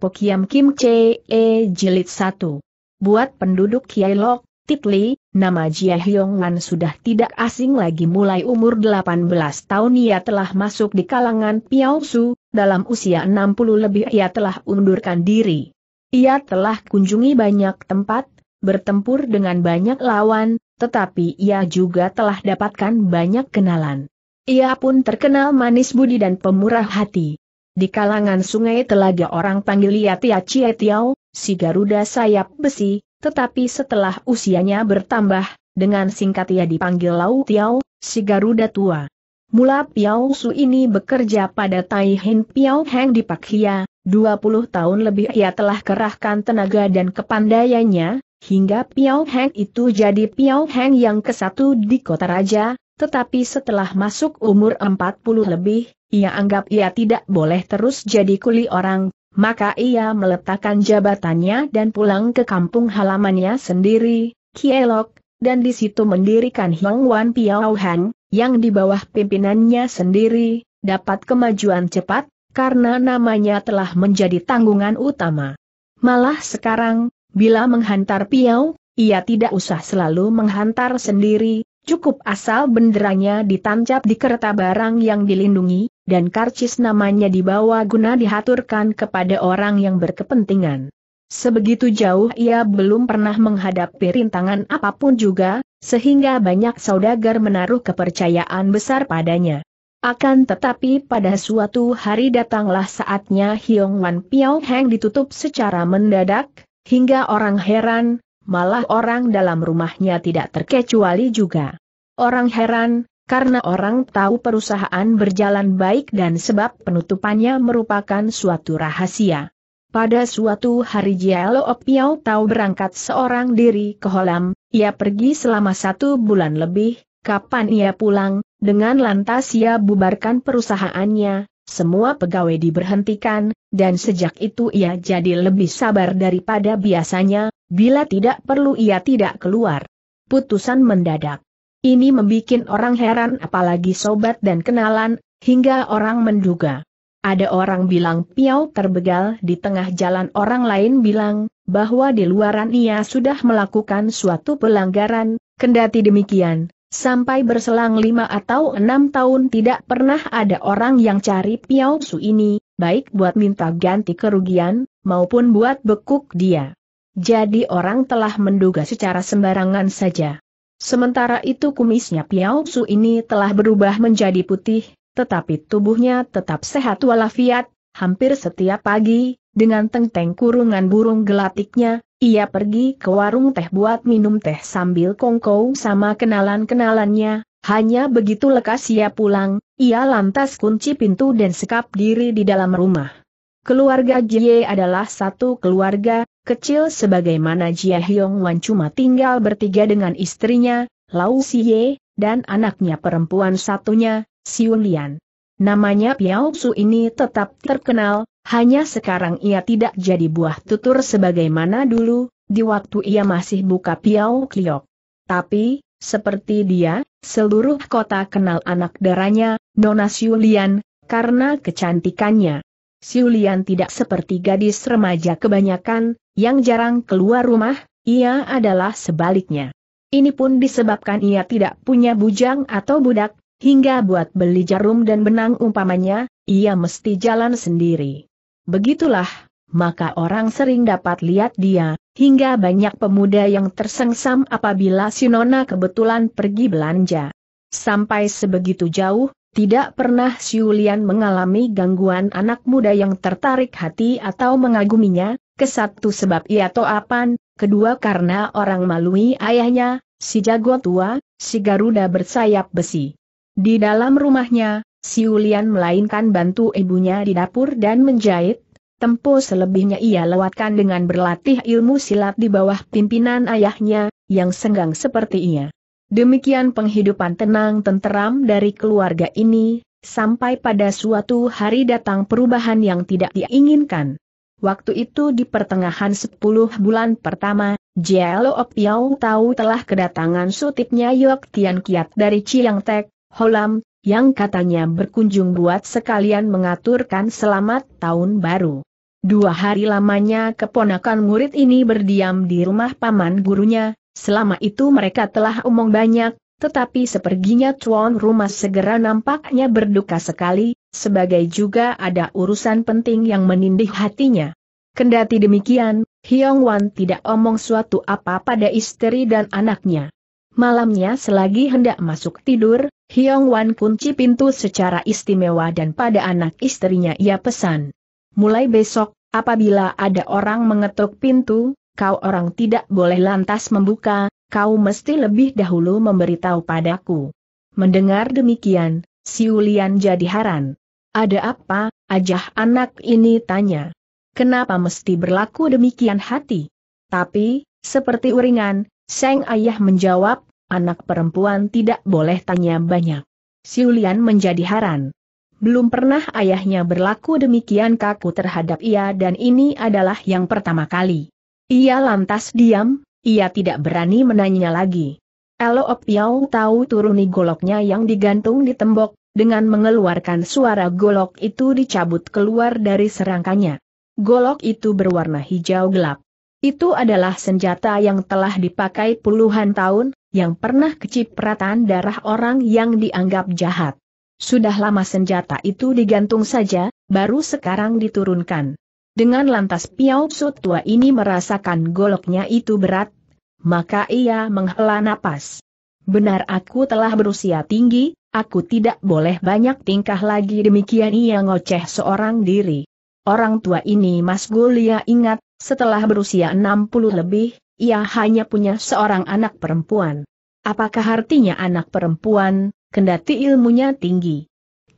Pokiam Kim Che E Jilid 1. Buat penduduk Kiai Lok, Titli, nama Jia Hyong Wan sudah tidak asing lagi mulai umur 18 tahun ia telah masuk di kalangan Piao Su, dalam usia 60 lebih ia telah undurkan diri. Ia telah kunjungi banyak tempat, bertempur dengan banyak lawan, tetapi ia juga telah dapatkan banyak kenalan. Ia pun terkenal manis budi dan pemurah hati. Di kalangan sungai telaga orang panggil Tia Chie Tiao, si Garuda sayap besi, tetapi setelah usianya bertambah, dengan singkat ia dipanggil Lau Tiao, si Garuda tua. Mula Piao Su ini bekerja pada Tai Hin Piao Heng di Hia, 20 tahun lebih ia telah kerahkan tenaga dan kepandaiannya, hingga Piao Heng itu jadi Piao Heng yang kesatu di kota raja, tetapi setelah masuk umur 40 lebih, ia anggap ia tidak boleh terus jadi kuli orang, maka ia meletakkan jabatannya dan pulang ke kampung halamannya sendiri, Kielok, dan di situ mendirikan Hongwan Piao Hang, yang di bawah pimpinannya sendiri, dapat kemajuan cepat, karena namanya telah menjadi tanggungan utama. Malah sekarang, bila menghantar Piao, ia tidak usah selalu menghantar sendiri, Cukup asal benderanya ditancap di kereta barang yang dilindungi, dan karcis namanya dibawa guna dihaturkan kepada orang yang berkepentingan. Sebegitu jauh ia belum pernah menghadapi rintangan apapun juga, sehingga banyak saudagar menaruh kepercayaan besar padanya. Akan tetapi pada suatu hari datanglah saatnya Hiong Wan Piao Heng ditutup secara mendadak, hingga orang heran, malah orang dalam rumahnya tidak terkecuali juga. Orang heran, karena orang tahu perusahaan berjalan baik dan sebab penutupannya merupakan suatu rahasia. Pada suatu hari Jialo Piao tahu berangkat seorang diri ke Holam, ia pergi selama satu bulan lebih, kapan ia pulang, dengan lantas ia bubarkan perusahaannya, semua pegawai diberhentikan, dan sejak itu ia jadi lebih sabar daripada biasanya, Bila tidak perlu ia tidak keluar. Putusan mendadak. Ini membuat orang heran apalagi sobat dan kenalan, hingga orang menduga. Ada orang bilang Piau terbegal di tengah jalan orang lain bilang, bahwa di luaran ia sudah melakukan suatu pelanggaran, kendati demikian, sampai berselang lima atau enam tahun tidak pernah ada orang yang cari Piau Su ini, baik buat minta ganti kerugian, maupun buat bekuk dia. Jadi orang telah menduga secara sembarangan saja. Sementara itu kumisnya Piao Su ini telah berubah menjadi putih, tetapi tubuhnya tetap sehat walafiat, hampir setiap pagi, dengan tengteng kurungan burung gelatiknya, ia pergi ke warung teh buat minum teh sambil kongkow sama kenalan-kenalannya, hanya begitu lekas ia pulang, ia lantas kunci pintu dan sekap diri di dalam rumah. Keluarga Jie adalah satu keluarga, kecil sebagaimana Jie Hyong Wan cuma tinggal bertiga dengan istrinya, Lau Xie, dan anaknya perempuan satunya, Si Lian. Namanya Piao Su ini tetap terkenal, hanya sekarang ia tidak jadi buah tutur sebagaimana dulu, di waktu ia masih buka Piao Kliok. Tapi, seperti dia, seluruh kota kenal anak darahnya, Nona Siulian, karena kecantikannya. Siulian tidak seperti gadis remaja kebanyakan, yang jarang keluar rumah, ia adalah sebaliknya. Ini pun disebabkan ia tidak punya bujang atau budak, hingga buat beli jarum dan benang umpamanya, ia mesti jalan sendiri. Begitulah, maka orang sering dapat lihat dia, hingga banyak pemuda yang tersengsam apabila si Nona kebetulan pergi belanja. Sampai sebegitu jauh, tidak pernah Siulian mengalami gangguan anak muda yang tertarik hati atau mengaguminya, kesatu sebab ia toapan, kedua karena orang malui ayahnya, si jago tua, si Garuda bersayap besi. Di dalam rumahnya, Siulian melainkan bantu ibunya di dapur dan menjahit, tempo selebihnya ia lewatkan dengan berlatih ilmu silat di bawah pimpinan ayahnya, yang senggang seperti ia. Demikian penghidupan tenang tenteram dari keluarga ini, sampai pada suatu hari datang perubahan yang tidak diinginkan. Waktu itu di pertengahan 10 bulan pertama, Jiao Yau tahu telah kedatangan sutipnya Yok Tian Kiat dari Chiang Tek, Holam, yang katanya berkunjung buat sekalian mengaturkan selamat tahun baru. Dua hari lamanya keponakan murid ini berdiam di rumah paman gurunya, Selama itu mereka telah omong banyak, tetapi seperginya tuan rumah segera nampaknya berduka sekali, sebagai juga ada urusan penting yang menindih hatinya. Kendati demikian, Hyong Wan tidak omong suatu apa pada istri dan anaknya. Malamnya selagi hendak masuk tidur, Hyong Wan kunci pintu secara istimewa dan pada anak istrinya ia pesan. Mulai besok, apabila ada orang mengetuk pintu, kau orang tidak boleh lantas membuka, kau mesti lebih dahulu memberitahu padaku. Mendengar demikian, Siulian jadi heran. Ada apa, ajah anak ini tanya. Kenapa mesti berlaku demikian hati? Tapi, seperti uringan, Seng Ayah menjawab, anak perempuan tidak boleh tanya banyak. Siulian menjadi heran. Belum pernah ayahnya berlaku demikian kaku terhadap ia dan ini adalah yang pertama kali. Ia lantas diam, ia tidak berani menanya lagi. Elo Opiau tahu turuni goloknya yang digantung di tembok, dengan mengeluarkan suara golok itu dicabut keluar dari serangkanya. Golok itu berwarna hijau gelap. Itu adalah senjata yang telah dipakai puluhan tahun, yang pernah kecipratan darah orang yang dianggap jahat. Sudah lama senjata itu digantung saja, baru sekarang diturunkan. Dengan lantas Piao Su tua ini merasakan goloknya itu berat, maka ia menghela napas. Benar aku telah berusia tinggi, aku tidak boleh banyak tingkah lagi demikian ia ngoceh seorang diri. Orang tua ini Mas Gulia ingat, setelah berusia 60 lebih, ia hanya punya seorang anak perempuan. Apakah artinya anak perempuan, kendati ilmunya tinggi?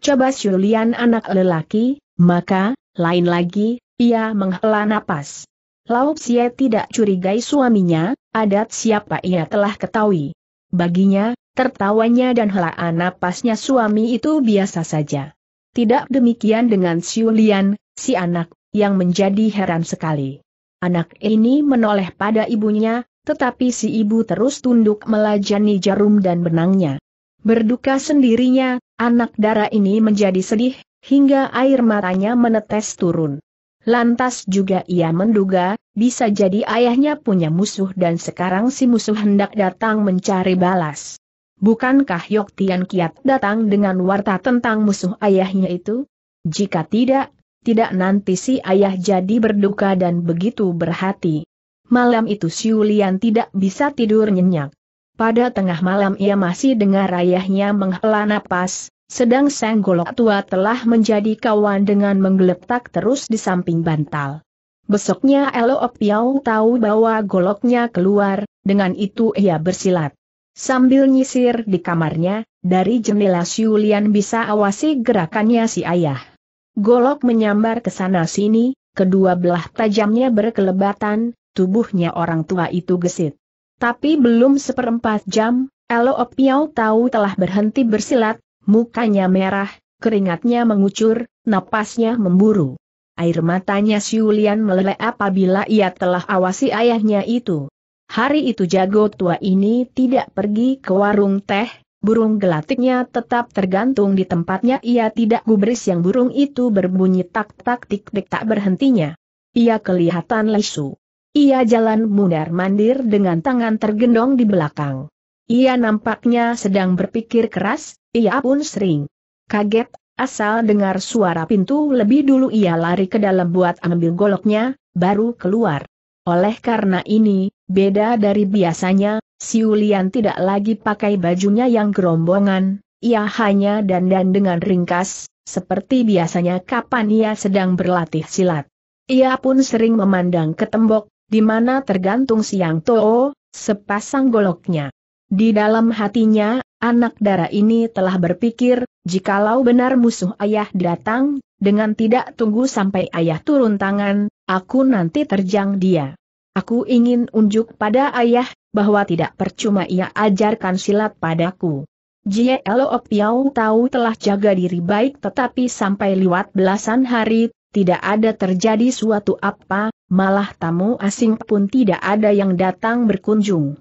Coba Julian anak lelaki, maka, lain lagi, ia menghela napas. Lauk Xie tidak curigai suaminya, adat siapa ia telah ketahui. Baginya, tertawanya dan helaan napasnya suami itu biasa saja. Tidak demikian dengan Xiu Lian, si anak, yang menjadi heran sekali. Anak ini menoleh pada ibunya, tetapi si ibu terus tunduk melajani jarum dan benangnya. Berduka sendirinya, anak darah ini menjadi sedih, hingga air matanya menetes turun. Lantas juga ia menduga, bisa jadi ayahnya punya musuh dan sekarang si musuh hendak datang mencari balas. Bukankah Yok Tian Kiat datang dengan warta tentang musuh ayahnya itu? Jika tidak, tidak nanti si ayah jadi berduka dan begitu berhati. Malam itu si Yulian tidak bisa tidur nyenyak. Pada tengah malam ia masih dengar ayahnya menghela napas, sedang sang golok tua telah menjadi kawan dengan menggeletak terus di samping bantal. Besoknya Elo Piau tahu bahwa goloknya keluar, dengan itu ia bersilat. Sambil nyisir di kamarnya, dari jendela Siulian bisa awasi gerakannya si ayah. Golok menyambar ke sana sini, kedua belah tajamnya berkelebatan, tubuhnya orang tua itu gesit. Tapi belum seperempat jam, Elo Piau tahu telah berhenti bersilat, Mukanya merah, keringatnya mengucur, napasnya memburu. Air matanya Siulian meleleh apabila ia telah awasi ayahnya itu. Hari itu jago tua ini tidak pergi ke warung teh, burung gelatiknya tetap tergantung di tempatnya ia tidak gubris yang burung itu berbunyi tak-tak tik-tik tak berhentinya. Ia kelihatan lesu. Ia jalan mundar-mandir dengan tangan tergendong di belakang. Ia nampaknya sedang berpikir keras, ia pun sering kaget, asal dengar suara pintu lebih dulu ia lari ke dalam buat ambil goloknya, baru keluar. Oleh karena ini, beda dari biasanya, si Siulian tidak lagi pakai bajunya yang gerombongan, ia hanya dandan dengan ringkas, seperti biasanya kapan ia sedang berlatih silat. Ia pun sering memandang ke tembok, di mana tergantung siang Toho, sepasang goloknya. Di dalam hatinya, anak darah ini telah berpikir, jikalau benar musuh ayah datang, dengan tidak tunggu sampai ayah turun tangan, aku nanti terjang dia. Aku ingin unjuk pada ayah, bahwa tidak percuma ia ajarkan silat padaku. Jie Jielo Piao tahu telah jaga diri baik tetapi sampai lewat belasan hari, tidak ada terjadi suatu apa, malah tamu asing pun tidak ada yang datang berkunjung.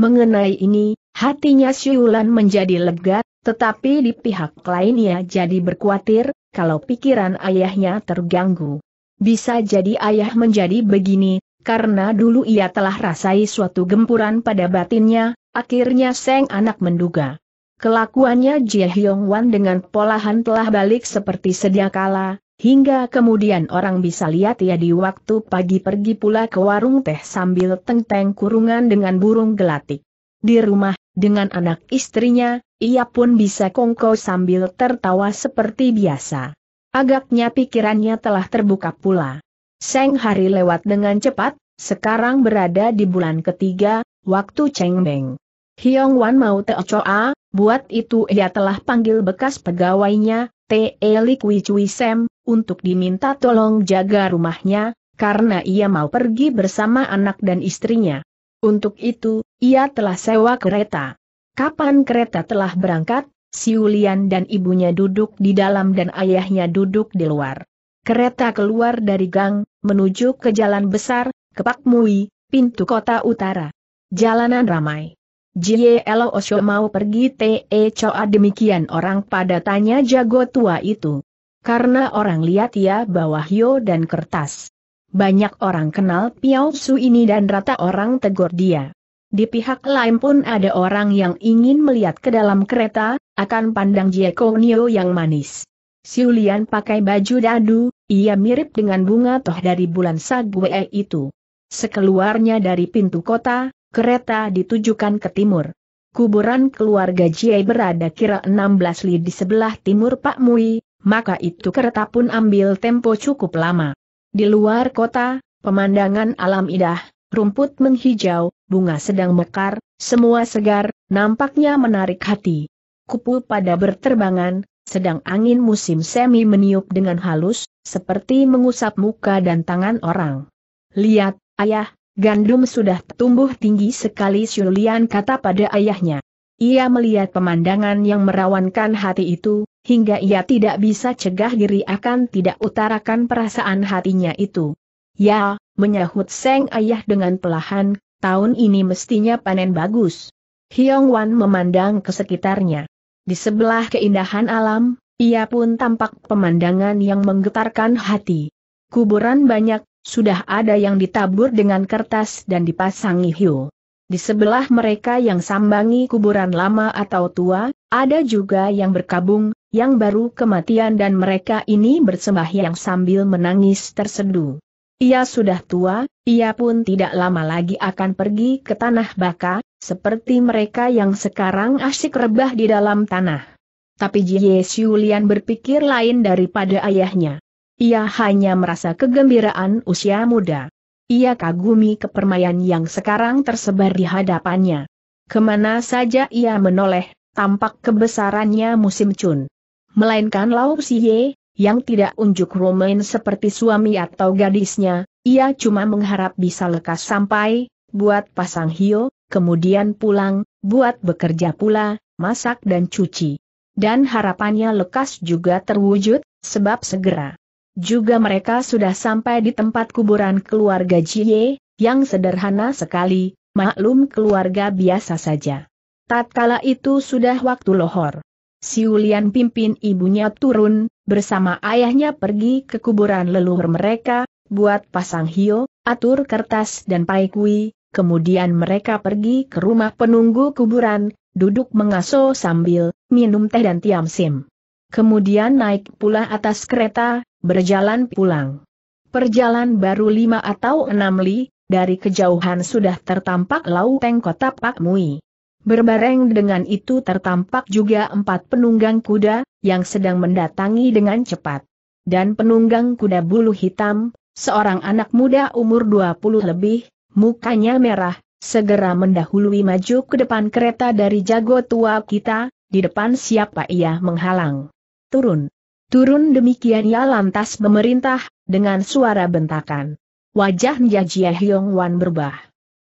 Mengenai ini, hatinya Siulan menjadi lega, tetapi di pihak lainnya jadi berkuatir, kalau pikiran ayahnya terganggu. Bisa jadi ayah menjadi begini, karena dulu ia telah rasai suatu gempuran pada batinnya, akhirnya Seng anak menduga. Kelakuannya Jie Hyong Wan dengan polahan telah balik seperti sedia kala, Hingga kemudian orang bisa lihat ia di waktu pagi pergi pula ke warung teh sambil teng-teng kurungan dengan burung gelatik. Di rumah, dengan anak istrinya, ia pun bisa kongko sambil tertawa seperti biasa. Agaknya pikirannya telah terbuka pula. Seng hari lewat dengan cepat, sekarang berada di bulan ketiga, waktu Cheng Beng. Hiong Wan mau teocoa, buat itu ia telah panggil bekas pegawainya, Te Likui Cui Sem, untuk diminta tolong jaga rumahnya, karena ia mau pergi bersama anak dan istrinya. Untuk itu, ia telah sewa kereta. Kapan kereta telah berangkat, Siulian dan ibunya duduk di dalam dan ayahnya duduk di luar. Kereta keluar dari gang, menuju ke jalan besar, ke Pak Mui, pintu kota utara. Jalanan ramai. Jie Elo Osho mau pergi Te Coa demikian orang pada tanya jago tua itu. Karena orang lihat ia ya bawah yo dan kertas. Banyak orang kenal Piao Su ini dan rata orang tegur dia. Di pihak lain pun ada orang yang ingin melihat ke dalam kereta, akan pandang Jie Nio yang manis. Siulian pakai baju dadu, ia mirip dengan bunga toh dari bulan Sagwe itu. Sekeluarnya dari pintu kota, Kereta ditujukan ke timur. Kuburan keluarga Jie berada kira 16 li di sebelah timur Pak Mui, maka itu kereta pun ambil tempo cukup lama. Di luar kota, pemandangan alam indah, rumput menghijau, bunga sedang mekar, semua segar, nampaknya menarik hati. Kupu pada berterbangan, sedang angin musim semi meniup dengan halus, seperti mengusap muka dan tangan orang. Lihat, ayah, Gandum sudah tumbuh tinggi sekali Syulian kata pada ayahnya. Ia melihat pemandangan yang merawankan hati itu, hingga ia tidak bisa cegah diri akan tidak utarakan perasaan hatinya itu. Ya, menyahut Seng ayah dengan pelahan, tahun ini mestinya panen bagus. Hyong Wan memandang ke sekitarnya. Di sebelah keindahan alam, ia pun tampak pemandangan yang menggetarkan hati. Kuburan banyak, sudah ada yang ditabur dengan kertas dan dipasangi hiu. Di sebelah mereka yang sambangi kuburan lama atau tua, ada juga yang berkabung, yang baru kematian dan mereka ini bersembah yang sambil menangis terseduh. Ia sudah tua, ia pun tidak lama lagi akan pergi ke tanah baka, seperti mereka yang sekarang asyik rebah di dalam tanah. Tapi Jie Xulian berpikir lain daripada ayahnya. Ia hanya merasa kegembiraan usia muda. Ia kagumi kepermaian yang sekarang tersebar di hadapannya. Kemana saja ia menoleh, tampak kebesarannya musim cun. Melainkan Lau Siye, yang tidak unjuk romain seperti suami atau gadisnya, ia cuma mengharap bisa lekas sampai, buat pasang hio, kemudian pulang, buat bekerja pula, masak dan cuci. Dan harapannya lekas juga terwujud, sebab segera juga mereka sudah sampai di tempat kuburan keluarga Jie, yang sederhana sekali, maklum keluarga biasa saja. Tatkala itu sudah waktu lohor. Siulian pimpin ibunya turun, bersama ayahnya pergi ke kuburan leluhur mereka, buat pasang hio, atur kertas dan pai kui, kemudian mereka pergi ke rumah penunggu kuburan, duduk mengaso sambil minum teh dan tiam sim. Kemudian naik pula atas kereta, berjalan pulang. Perjalan baru lima atau enam li, dari kejauhan sudah tertampak lauteng Kota Pak Mui. Berbareng dengan itu tertampak juga empat penunggang kuda, yang sedang mendatangi dengan cepat. Dan penunggang kuda bulu hitam, seorang anak muda umur 20 lebih, mukanya merah, segera mendahului maju ke depan kereta dari jago tua kita, di depan siapa ia menghalang. Turun. Turun demikian ia lantas memerintah, dengan suara bentakan. Wajah Jia Hyong Wan berubah.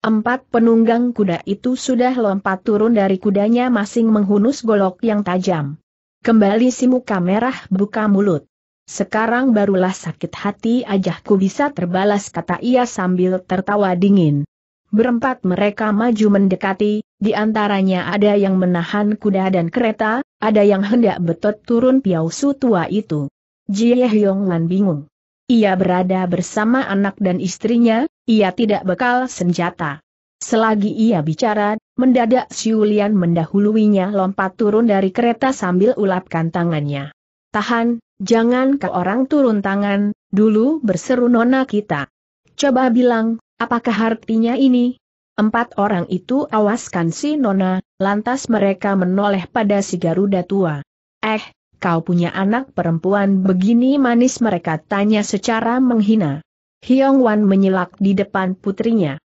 Empat penunggang kuda itu sudah lompat turun dari kudanya masing menghunus golok yang tajam. Kembali si muka merah buka mulut. Sekarang barulah sakit hati ajahku bisa terbalas kata ia sambil tertawa dingin. Berempat mereka maju mendekati, di antaranya ada yang menahan kuda dan kereta, ada yang hendak betot turun piau su tua itu. Jie Hyonglan bingung. Ia berada bersama anak dan istrinya, ia tidak bekal senjata. Selagi ia bicara, mendadak Siulian mendahuluinya lompat turun dari kereta sambil ulapkan tangannya. Tahan, jangan ke orang turun tangan, dulu berseru nona kita. Coba bilang, Apakah artinya ini? Empat orang itu awaskan si Nona, lantas mereka menoleh pada si Garuda tua. Eh, kau punya anak perempuan begini manis mereka tanya secara menghina. Hyong Wan menyilak di depan putrinya.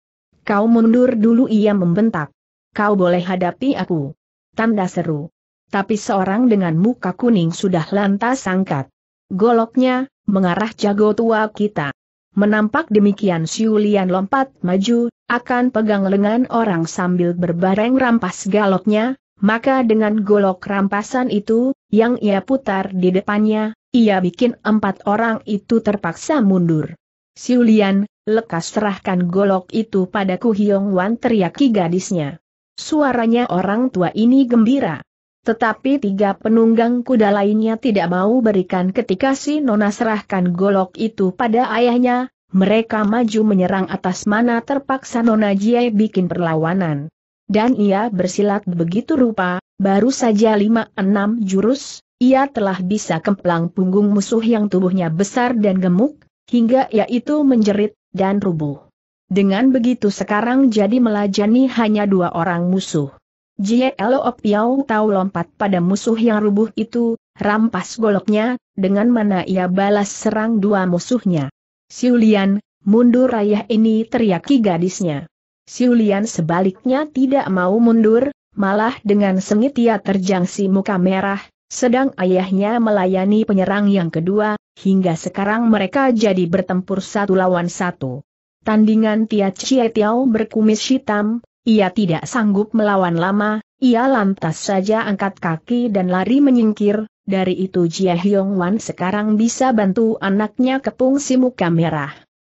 Kau mundur dulu ia membentak. Kau boleh hadapi aku. Tanda seru. Tapi seorang dengan muka kuning sudah lantas angkat. Goloknya, mengarah jago tua kita. Menampak demikian Siu lompat maju, akan pegang lengan orang sambil berbareng rampas galoknya, maka dengan golok rampasan itu, yang ia putar di depannya, ia bikin empat orang itu terpaksa mundur. Siu lekas serahkan golok itu pada Ku Hiong Wan teriaki gadisnya. Suaranya orang tua ini gembira. Tetapi tiga penunggang kuda lainnya tidak mau berikan ketika si Nona serahkan golok itu pada ayahnya, mereka maju menyerang atas mana terpaksa Nona Jie bikin perlawanan. Dan ia bersilat begitu rupa, baru saja lima enam jurus, ia telah bisa kemplang punggung musuh yang tubuhnya besar dan gemuk, hingga ia itu menjerit, dan rubuh. Dengan begitu sekarang jadi melajani hanya dua orang musuh. Jie Loop Piao tahu lompat pada musuh yang rubuh itu, rampas goloknya, dengan mana ia balas serang dua musuhnya. Siulian, mundur ayah ini teriaki gadisnya. Siulian sebaliknya tidak mau mundur, malah dengan sengit ia terjang si muka merah, sedang ayahnya melayani penyerang yang kedua, hingga sekarang mereka jadi bertempur satu lawan satu. Tandingan Tia Chie Tiao berkumis hitam, ia tidak sanggup melawan lama, ia lantas saja angkat kaki dan lari menyingkir, dari itu Jia Hyong Wan sekarang bisa bantu anaknya kepung si muka merah.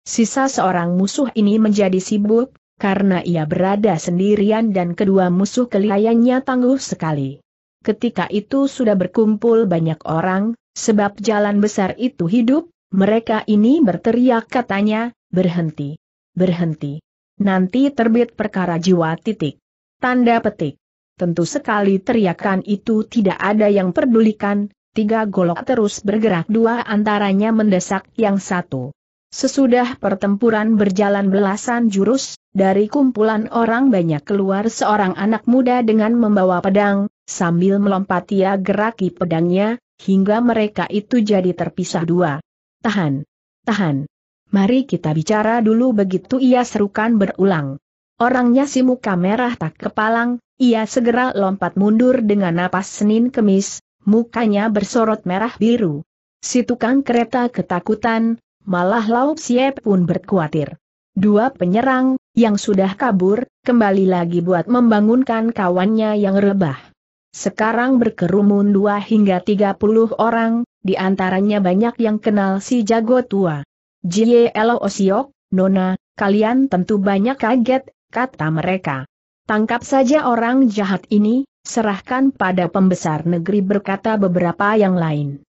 Sisa seorang musuh ini menjadi sibuk, karena ia berada sendirian dan kedua musuh kelihayannya tangguh sekali. Ketika itu sudah berkumpul banyak orang, sebab jalan besar itu hidup, mereka ini berteriak katanya, berhenti, berhenti nanti terbit perkara jiwa titik. Tanda petik. Tentu sekali teriakan itu tidak ada yang perdulikan, tiga golok terus bergerak dua antaranya mendesak yang satu. Sesudah pertempuran berjalan belasan jurus, dari kumpulan orang banyak keluar seorang anak muda dengan membawa pedang, sambil melompat ia geraki pedangnya, hingga mereka itu jadi terpisah dua. Tahan! Tahan! Mari kita bicara dulu begitu ia serukan berulang. Orangnya si muka merah tak kepalang, ia segera lompat mundur dengan napas Senin kemis, mukanya bersorot merah biru. Si tukang kereta ketakutan, malah Lau Xie pun berkuatir. Dua penyerang, yang sudah kabur, kembali lagi buat membangunkan kawannya yang rebah. Sekarang berkerumun dua hingga tiga puluh orang, di antaranya banyak yang kenal si jago tua. Jie Lo Osiok, Nona, kalian tentu banyak kaget, kata mereka. Tangkap saja orang jahat ini, serahkan pada pembesar negeri berkata beberapa yang lain.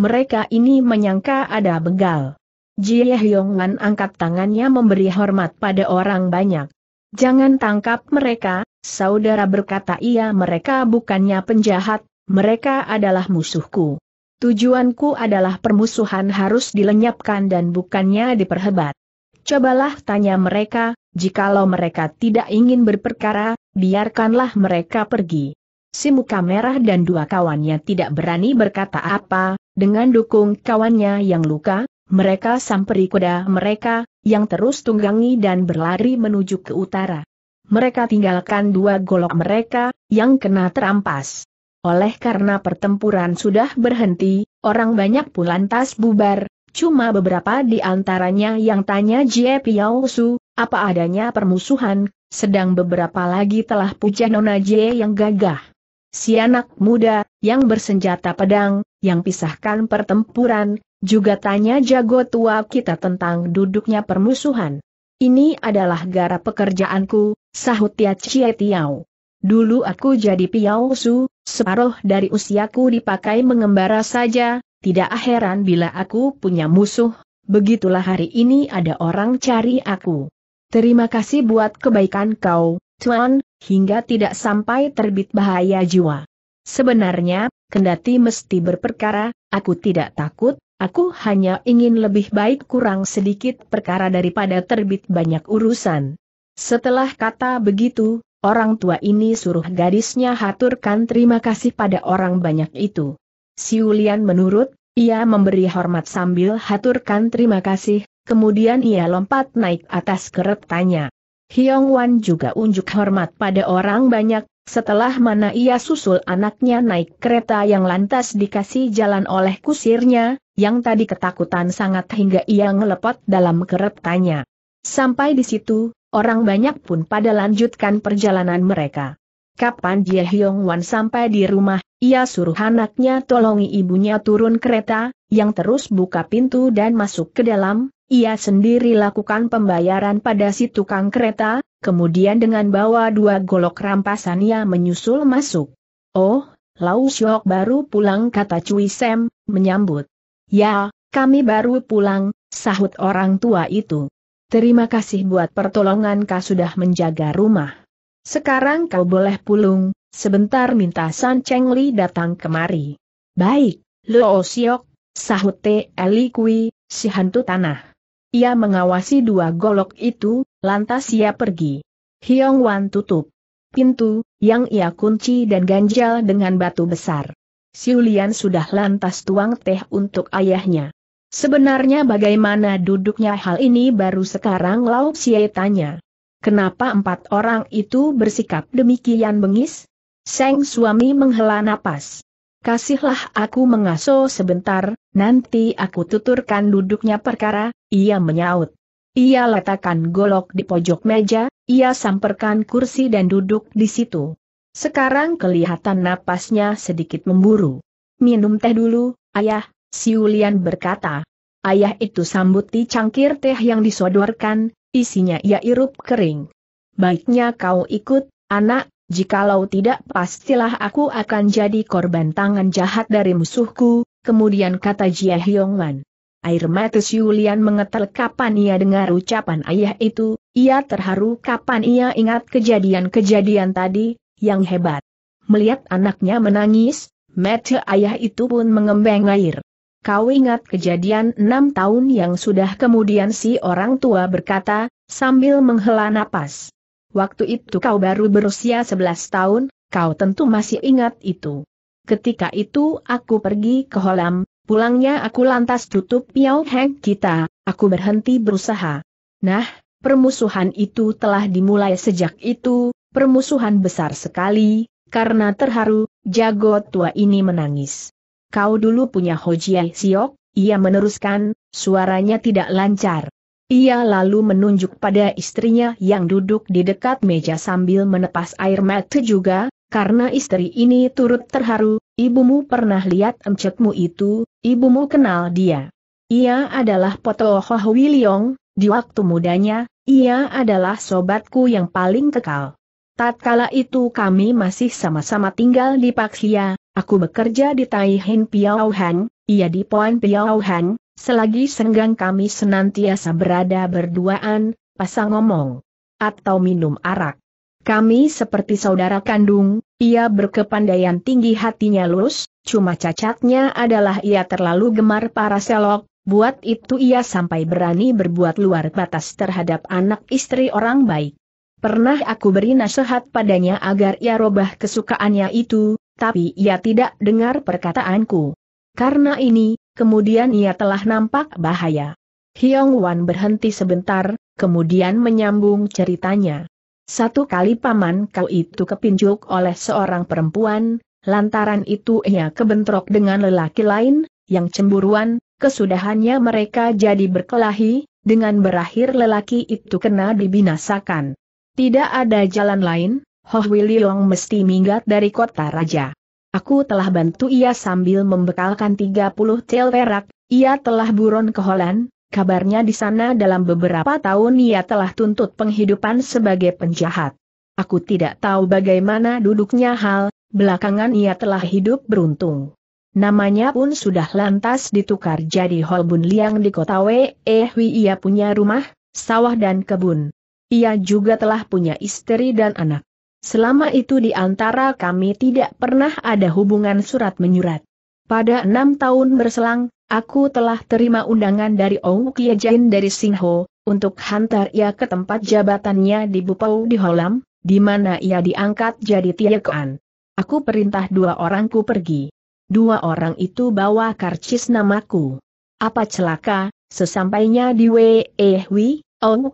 Mereka ini menyangka ada begal. Jie Hyongan angkat tangannya memberi hormat pada orang banyak. Jangan tangkap mereka, saudara berkata ia mereka bukannya penjahat, mereka adalah musuhku. Tujuanku adalah permusuhan harus dilenyapkan dan bukannya diperhebat. Cobalah tanya mereka, jikalau mereka tidak ingin berperkara, biarkanlah mereka pergi. Si muka merah dan dua kawannya tidak berani berkata apa, dengan dukung kawannya yang luka, mereka samperi kuda mereka, yang terus tunggangi dan berlari menuju ke utara. Mereka tinggalkan dua golok mereka, yang kena terampas. Oleh karena pertempuran sudah berhenti, orang banyak pun lantas bubar, cuma beberapa di antaranya yang tanya Jie Piaosu, apa adanya permusuhan, sedang beberapa lagi telah puja Nona Jie yang gagah. Si anak muda, yang bersenjata pedang, yang pisahkan pertempuran, juga tanya jago tua kita tentang duduknya permusuhan. Ini adalah gara pekerjaanku, sahut Tia Cie Tiao. Dulu aku jadi Piao Su, Separuh dari usiaku dipakai mengembara saja, tidak heran bila aku punya musuh, begitulah hari ini ada orang cari aku. Terima kasih buat kebaikan kau, Tuan, hingga tidak sampai terbit bahaya jiwa. Sebenarnya, kendati mesti berperkara, aku tidak takut, aku hanya ingin lebih baik kurang sedikit perkara daripada terbit banyak urusan. Setelah kata begitu, Orang tua ini suruh gadisnya haturkan terima kasih pada orang banyak itu. Siulian menurut, ia memberi hormat sambil haturkan terima kasih, kemudian ia lompat naik atas keretanya. Hyong Wan juga unjuk hormat pada orang banyak, setelah mana ia susul anaknya naik kereta yang lantas dikasih jalan oleh kusirnya, yang tadi ketakutan sangat hingga ia ngelepot dalam keretanya. Sampai di situ, Orang banyak pun pada lanjutkan perjalanan mereka. Kapan dia Hyong Wan sampai di rumah, ia suruh anaknya tolongi ibunya turun kereta, yang terus buka pintu dan masuk ke dalam, ia sendiri lakukan pembayaran pada si tukang kereta, kemudian dengan bawa dua golok rampasan ia menyusul masuk. Oh, Lau Syok baru pulang kata Cui Sam, menyambut. Ya, kami baru pulang, sahut orang tua itu. Terima kasih buat pertolongan kau sudah menjaga rumah. Sekarang kau boleh pulung, sebentar minta San Cheng Li datang kemari. Baik, Luo Siok, sahut Te Eli Kui, si hantu tanah. Ia mengawasi dua golok itu, lantas ia pergi. Hiong Wan tutup pintu, yang ia kunci dan ganjal dengan batu besar. Siulian sudah lantas tuang teh untuk ayahnya. Sebenarnya bagaimana duduknya hal ini baru sekarang Lau Xie tanya. Kenapa empat orang itu bersikap demikian bengis? Seng suami menghela napas. Kasihlah aku mengaso sebentar, nanti aku tuturkan duduknya perkara, ia menyaut. Ia letakkan golok di pojok meja, ia samperkan kursi dan duduk di situ. Sekarang kelihatan napasnya sedikit memburu. Minum teh dulu, ayah, Siulian berkata, ayah itu sambuti cangkir teh yang disodorkan, isinya ia irup kering. Baiknya kau ikut, anak, jikalau tidak pastilah aku akan jadi korban tangan jahat dari musuhku, kemudian kata Jia Hyongwan. Air mata Siulian mengetel kapan ia dengar ucapan ayah itu, ia terharu kapan ia ingat kejadian-kejadian tadi, yang hebat. Melihat anaknya menangis, mata ayah itu pun mengembeng air. Kau ingat kejadian enam tahun yang sudah kemudian si orang tua berkata, sambil menghela napas. Waktu itu kau baru berusia sebelas tahun, kau tentu masih ingat itu. Ketika itu aku pergi ke Holam, pulangnya aku lantas tutup Piau Heng kita, aku berhenti berusaha. Nah, permusuhan itu telah dimulai sejak itu, permusuhan besar sekali, karena terharu, jago tua ini menangis kau dulu punya Hojiai Siok, ia meneruskan, suaranya tidak lancar. Ia lalu menunjuk pada istrinya yang duduk di dekat meja sambil menepas air mata juga, karena istri ini turut terharu, ibumu pernah lihat emcekmu itu, ibumu kenal dia. Ia adalah Poto Ho Wiliong, di waktu mudanya, ia adalah sobatku yang paling kekal. Tatkala itu kami masih sama-sama tinggal di Paksia. Aku bekerja di Taihin Piaohan, ia di Poan Piaohan, selagi senggang kami senantiasa berada berduaan, pasang ngomong. Atau minum arak. Kami seperti saudara kandung, ia berkepandaian tinggi hatinya lus, cuma cacatnya adalah ia terlalu gemar para selok, buat itu ia sampai berani berbuat luar batas terhadap anak istri orang baik. Pernah aku beri nasihat padanya agar ia robah kesukaannya itu, tapi ia tidak dengar perkataanku. Karena ini, kemudian ia telah nampak bahaya. Hiong Wan berhenti sebentar, kemudian menyambung ceritanya. Satu kali paman kau itu kepinjuk oleh seorang perempuan, lantaran itu ia kebentrok dengan lelaki lain, yang cemburuan, kesudahannya mereka jadi berkelahi, dengan berakhir lelaki itu kena dibinasakan. Tidak ada jalan lain, Ho Wiliong mesti minggat dari kota raja. Aku telah bantu ia sambil membekalkan 30 tel perak, ia telah buron ke Holland, kabarnya di sana dalam beberapa tahun ia telah tuntut penghidupan sebagai penjahat. Aku tidak tahu bagaimana duduknya hal, belakangan ia telah hidup beruntung. Namanya pun sudah lantas ditukar jadi Holbun Liang di kota Wei eh ia punya rumah, sawah dan kebun. Ia juga telah punya istri dan anak. Selama itu di antara kami tidak pernah ada hubungan surat-menyurat. Pada enam tahun berselang, aku telah terima undangan dari Ouk Kiajin dari Singho, untuk hantar ia ke tempat jabatannya di Bupau di Holam, di mana ia diangkat jadi Tiekoan. Aku perintah dua orangku pergi. Dua orang itu bawa karcis namaku. Apa celaka, sesampainya di Wei Hui, Ong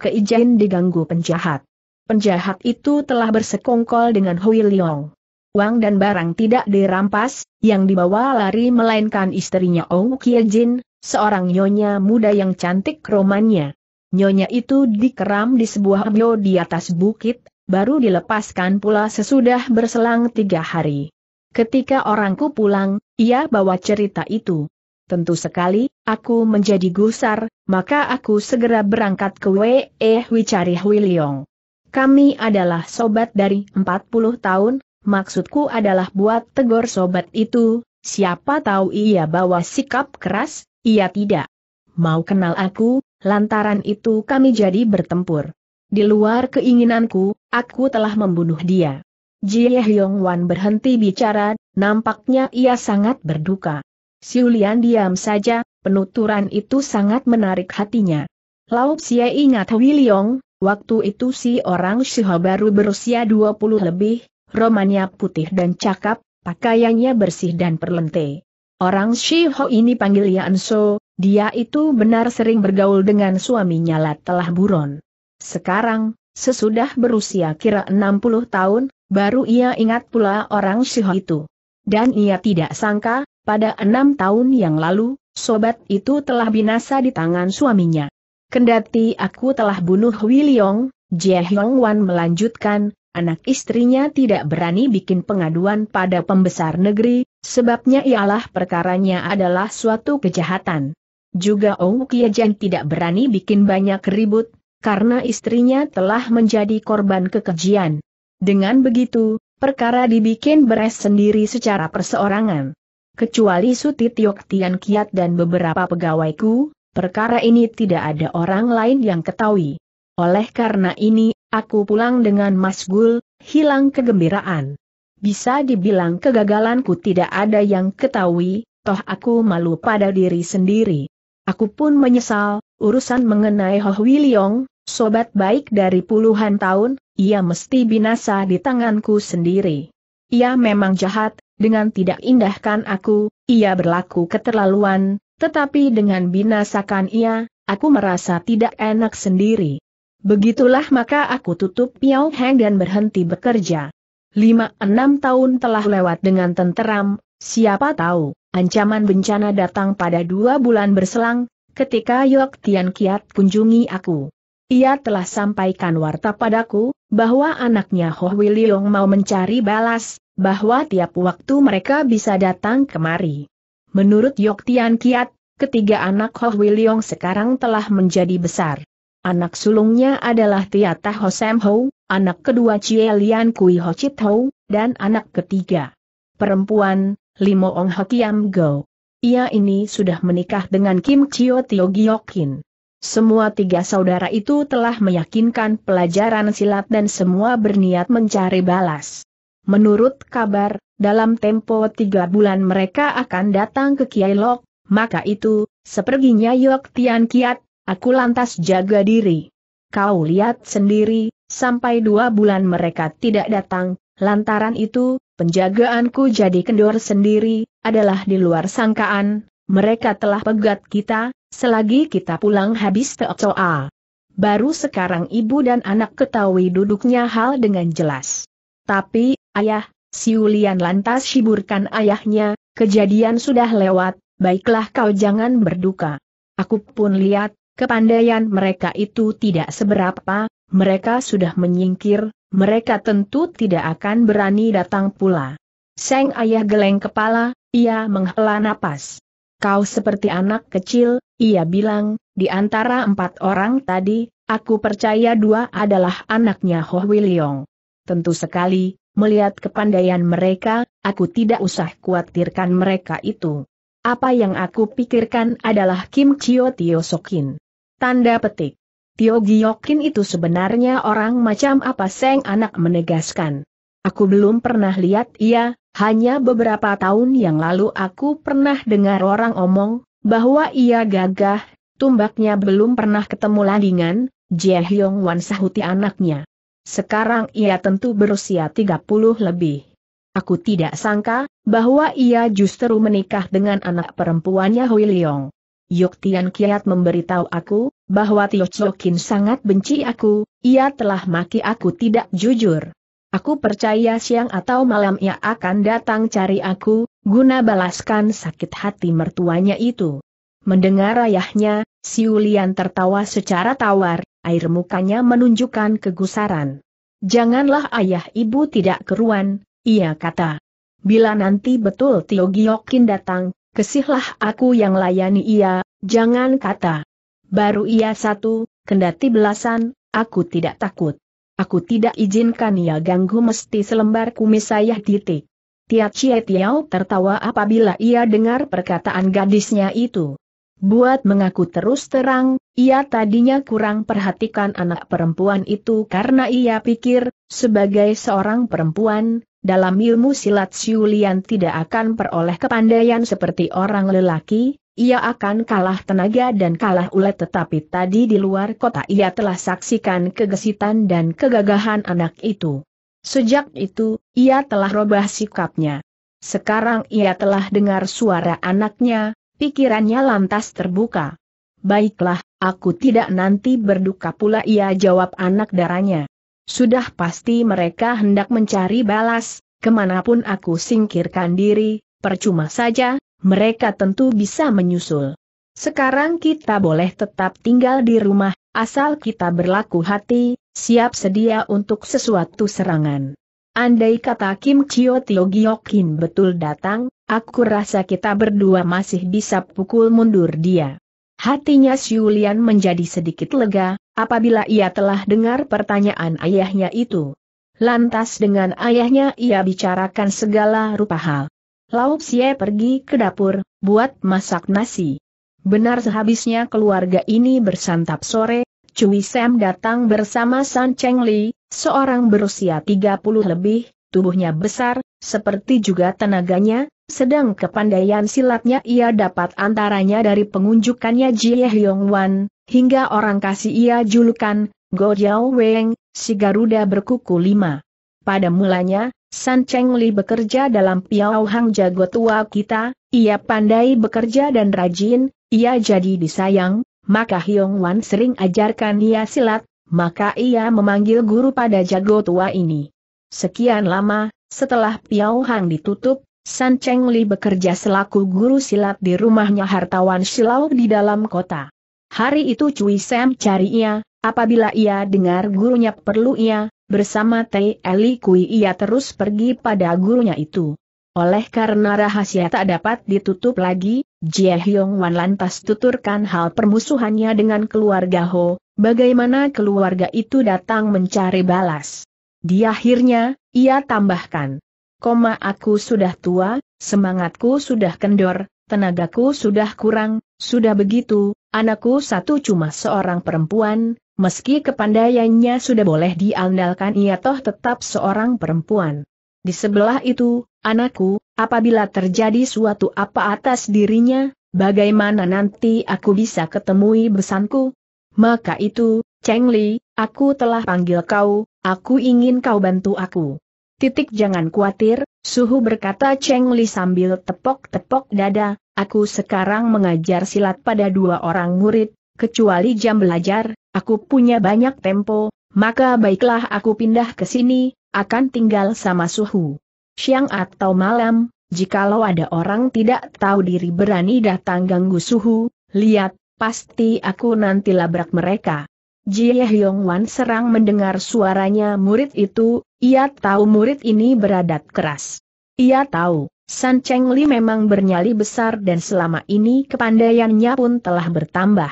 diganggu penjahat penjahat itu telah bersekongkol dengan Hui Liong. Uang dan barang tidak dirampas, yang dibawa lari melainkan istrinya Ong Kie Jin, seorang nyonya muda yang cantik romannya. Nyonya itu dikeram di sebuah bio di atas bukit, baru dilepaskan pula sesudah berselang tiga hari. Ketika orangku pulang, ia bawa cerita itu. Tentu sekali, aku menjadi gusar, maka aku segera berangkat ke Wei Hui cari Hui Liong. Kami adalah sobat dari 40 tahun, maksudku adalah buat tegur sobat itu, siapa tahu ia bawa sikap keras, ia tidak mau kenal aku, lantaran itu kami jadi bertempur. Di luar keinginanku, aku telah membunuh dia. Jie Hyong Wan berhenti bicara, nampaknya ia sangat berduka. Siulian diam saja, penuturan itu sangat menarik hatinya. Lao Xie ingat Wiliong, Waktu itu si orang Syiho baru berusia 20 lebih, romannya putih dan cakap, pakaiannya bersih dan perlente. Orang Syiho ini panggil Anso, dia itu benar sering bergaul dengan suaminya lah telah Buron. Sekarang, sesudah berusia kira 60 tahun, baru ia ingat pula orang Syiho itu. Dan ia tidak sangka, pada enam tahun yang lalu, sobat itu telah binasa di tangan suaminya. Kendati aku telah bunuh Wiliong, Jie Hyong Wan melanjutkan, anak istrinya tidak berani bikin pengaduan pada pembesar negeri, sebabnya ialah perkaranya adalah suatu kejahatan. Juga Ong Kiejan tidak berani bikin banyak ribut, karena istrinya telah menjadi korban kekejian. Dengan begitu, perkara dibikin beres sendiri secara perseorangan. Kecuali Suti Tiok Tian Kiat dan beberapa pegawaiku, Perkara ini tidak ada orang lain yang ketahui. Oleh karena ini, aku pulang dengan Mas Gul, hilang kegembiraan. Bisa dibilang kegagalanku tidak ada yang ketahui, toh aku malu pada diri sendiri. Aku pun menyesal, urusan mengenai Ho Wiliong, sobat baik dari puluhan tahun, ia mesti binasa di tanganku sendiri. Ia memang jahat, dengan tidak indahkan aku, ia berlaku keterlaluan, tetapi dengan binasakan ia, aku merasa tidak enak sendiri. Begitulah maka aku tutup Piao Heng dan berhenti bekerja. Lima enam tahun telah lewat dengan tenteram, siapa tahu, ancaman bencana datang pada dua bulan berselang, ketika Yok Tian Kiat kunjungi aku. Ia telah sampaikan warta padaku, bahwa anaknya Ho Wiliong mau mencari balas, bahwa tiap waktu mereka bisa datang kemari. Menurut Yok Tian Kiat, ketiga anak Ho Wiliong sekarang telah menjadi besar. Anak sulungnya adalah Tiata Ho Sam Ho, anak kedua Chie Lian Kui Ho Chit Ho, dan anak ketiga. Perempuan, Limo Ong Ho Kiam Go. Ia ini sudah menikah dengan Kim Chio Tio Giokin. Semua tiga saudara itu telah meyakinkan pelajaran silat dan semua berniat mencari balas. Menurut kabar, dalam tempo tiga bulan mereka akan datang ke Kiai Lok, maka itu, seperginya Yok Tian Kiat, aku lantas jaga diri. Kau lihat sendiri, sampai dua bulan mereka tidak datang, lantaran itu, penjagaanku jadi kendor sendiri, adalah di luar sangkaan, mereka telah pegat kita, selagi kita pulang habis teocoa. Baru sekarang ibu dan anak ketahui duduknya hal dengan jelas. Tapi, Ayah, Siulian lantas hiburkan ayahnya, kejadian sudah lewat, baiklah kau jangan berduka. Aku pun lihat, kepandaian mereka itu tidak seberapa, mereka sudah menyingkir, mereka tentu tidak akan berani datang pula. Seng ayah geleng kepala, ia menghela napas. Kau seperti anak kecil, ia bilang, di antara empat orang tadi, aku percaya dua adalah anaknya Ho Wiliong. Tentu sekali, Melihat kepandaian mereka, aku tidak usah khawatirkan mereka itu. Apa yang aku pikirkan adalah Kim Chio Tio Sokin. Tanda petik. Tio Giokin itu sebenarnya orang macam apa Seng anak menegaskan. Aku belum pernah lihat ia, hanya beberapa tahun yang lalu aku pernah dengar orang omong, bahwa ia gagah, tumbaknya belum pernah ketemu landingan, Jae Hyung Wan sahuti anaknya. Sekarang ia tentu berusia 30 lebih. Aku tidak sangka, bahwa ia justru menikah dengan anak perempuannya Hui Leong. Yuk Tian Kiat memberitahu aku, bahwa Tio Chokin sangat benci aku, ia telah maki aku tidak jujur. Aku percaya siang atau malam ia akan datang cari aku, guna balaskan sakit hati mertuanya itu. Mendengar ayahnya, Siulian tertawa secara tawar, air mukanya menunjukkan kegusaran. Janganlah ayah ibu tidak keruan, ia kata. Bila nanti betul Tio Giokin datang, kesihlah aku yang layani ia, jangan kata. Baru ia satu, kendati belasan, aku tidak takut. Aku tidak izinkan ia ganggu mesti selembar kumis saya titik. Tia Chie Tiao tertawa apabila ia dengar perkataan gadisnya itu. Buat mengaku terus terang, ia tadinya kurang perhatikan anak perempuan itu karena ia pikir, sebagai seorang perempuan, dalam ilmu silat Siulian tidak akan peroleh kepandaian seperti orang lelaki, ia akan kalah tenaga dan kalah ulet tetapi tadi di luar kota ia telah saksikan kegesitan dan kegagahan anak itu. Sejak itu, ia telah robah sikapnya. Sekarang ia telah dengar suara anaknya, pikirannya lantas terbuka. Baiklah, aku tidak nanti berduka pula ia jawab anak darahnya. Sudah pasti mereka hendak mencari balas, kemanapun aku singkirkan diri, percuma saja, mereka tentu bisa menyusul. Sekarang kita boleh tetap tinggal di rumah, asal kita berlaku hati, siap sedia untuk sesuatu serangan. Andai kata Kim Chio Tio Gyokin betul datang, aku rasa kita berdua masih bisa pukul mundur dia. Hatinya Siulian menjadi sedikit lega, apabila ia telah dengar pertanyaan ayahnya itu. Lantas dengan ayahnya ia bicarakan segala rupa hal. Lau Xie pergi ke dapur, buat masak nasi. Benar sehabisnya keluarga ini bersantap sore, Cui Sam datang bersama San Cheng Li, seorang berusia 30 lebih, tubuhnya besar, seperti juga tenaganya, sedang kepandaian silatnya ia dapat antaranya dari pengunjukannya Jie Hyong Wan, hingga orang kasih ia julukan, Go Jiao Weng, si Garuda berkuku lima. Pada mulanya, San Cheng Li bekerja dalam Piao Hang jago tua kita, ia pandai bekerja dan rajin, ia jadi disayang, maka Hyong Wan sering ajarkan ia silat, maka ia memanggil guru pada jago tua ini. Sekian lama, setelah Piao Hang ditutup, San Cheng Li bekerja selaku guru silat di rumahnya hartawan Silau di dalam kota. Hari itu Cui Sam cari ia, apabila ia dengar gurunya perlu ia, bersama Tei Eli Kui ia terus pergi pada gurunya itu. Oleh karena rahasia tak dapat ditutup lagi, Jie Hyong Wan lantas tuturkan hal permusuhannya dengan keluarga Ho, bagaimana keluarga itu datang mencari balas. Di akhirnya, ia tambahkan, koma aku sudah tua, semangatku sudah kendor, tenagaku sudah kurang, sudah begitu, anakku satu cuma seorang perempuan, meski kepandaiannya sudah boleh diandalkan ia toh tetap seorang perempuan. Di sebelah itu, anakku, apabila terjadi suatu apa atas dirinya, bagaimana nanti aku bisa ketemui besanku? Maka itu, Cheng Li, aku telah panggil kau, aku ingin kau bantu aku. Titik jangan khawatir, suhu berkata Cheng Li sambil tepok-tepok dada, aku sekarang mengajar silat pada dua orang murid, kecuali jam belajar, aku punya banyak tempo, maka baiklah aku pindah ke sini, akan tinggal sama suhu. Siang atau malam, jikalau ada orang tidak tahu diri berani datang ganggu suhu, lihat, pasti aku nanti labrak mereka. Jie Hyong Wan serang mendengar suaranya murid itu, ia tahu murid ini beradat keras. Ia tahu, San Cheng Li memang bernyali besar dan selama ini kepandaiannya pun telah bertambah.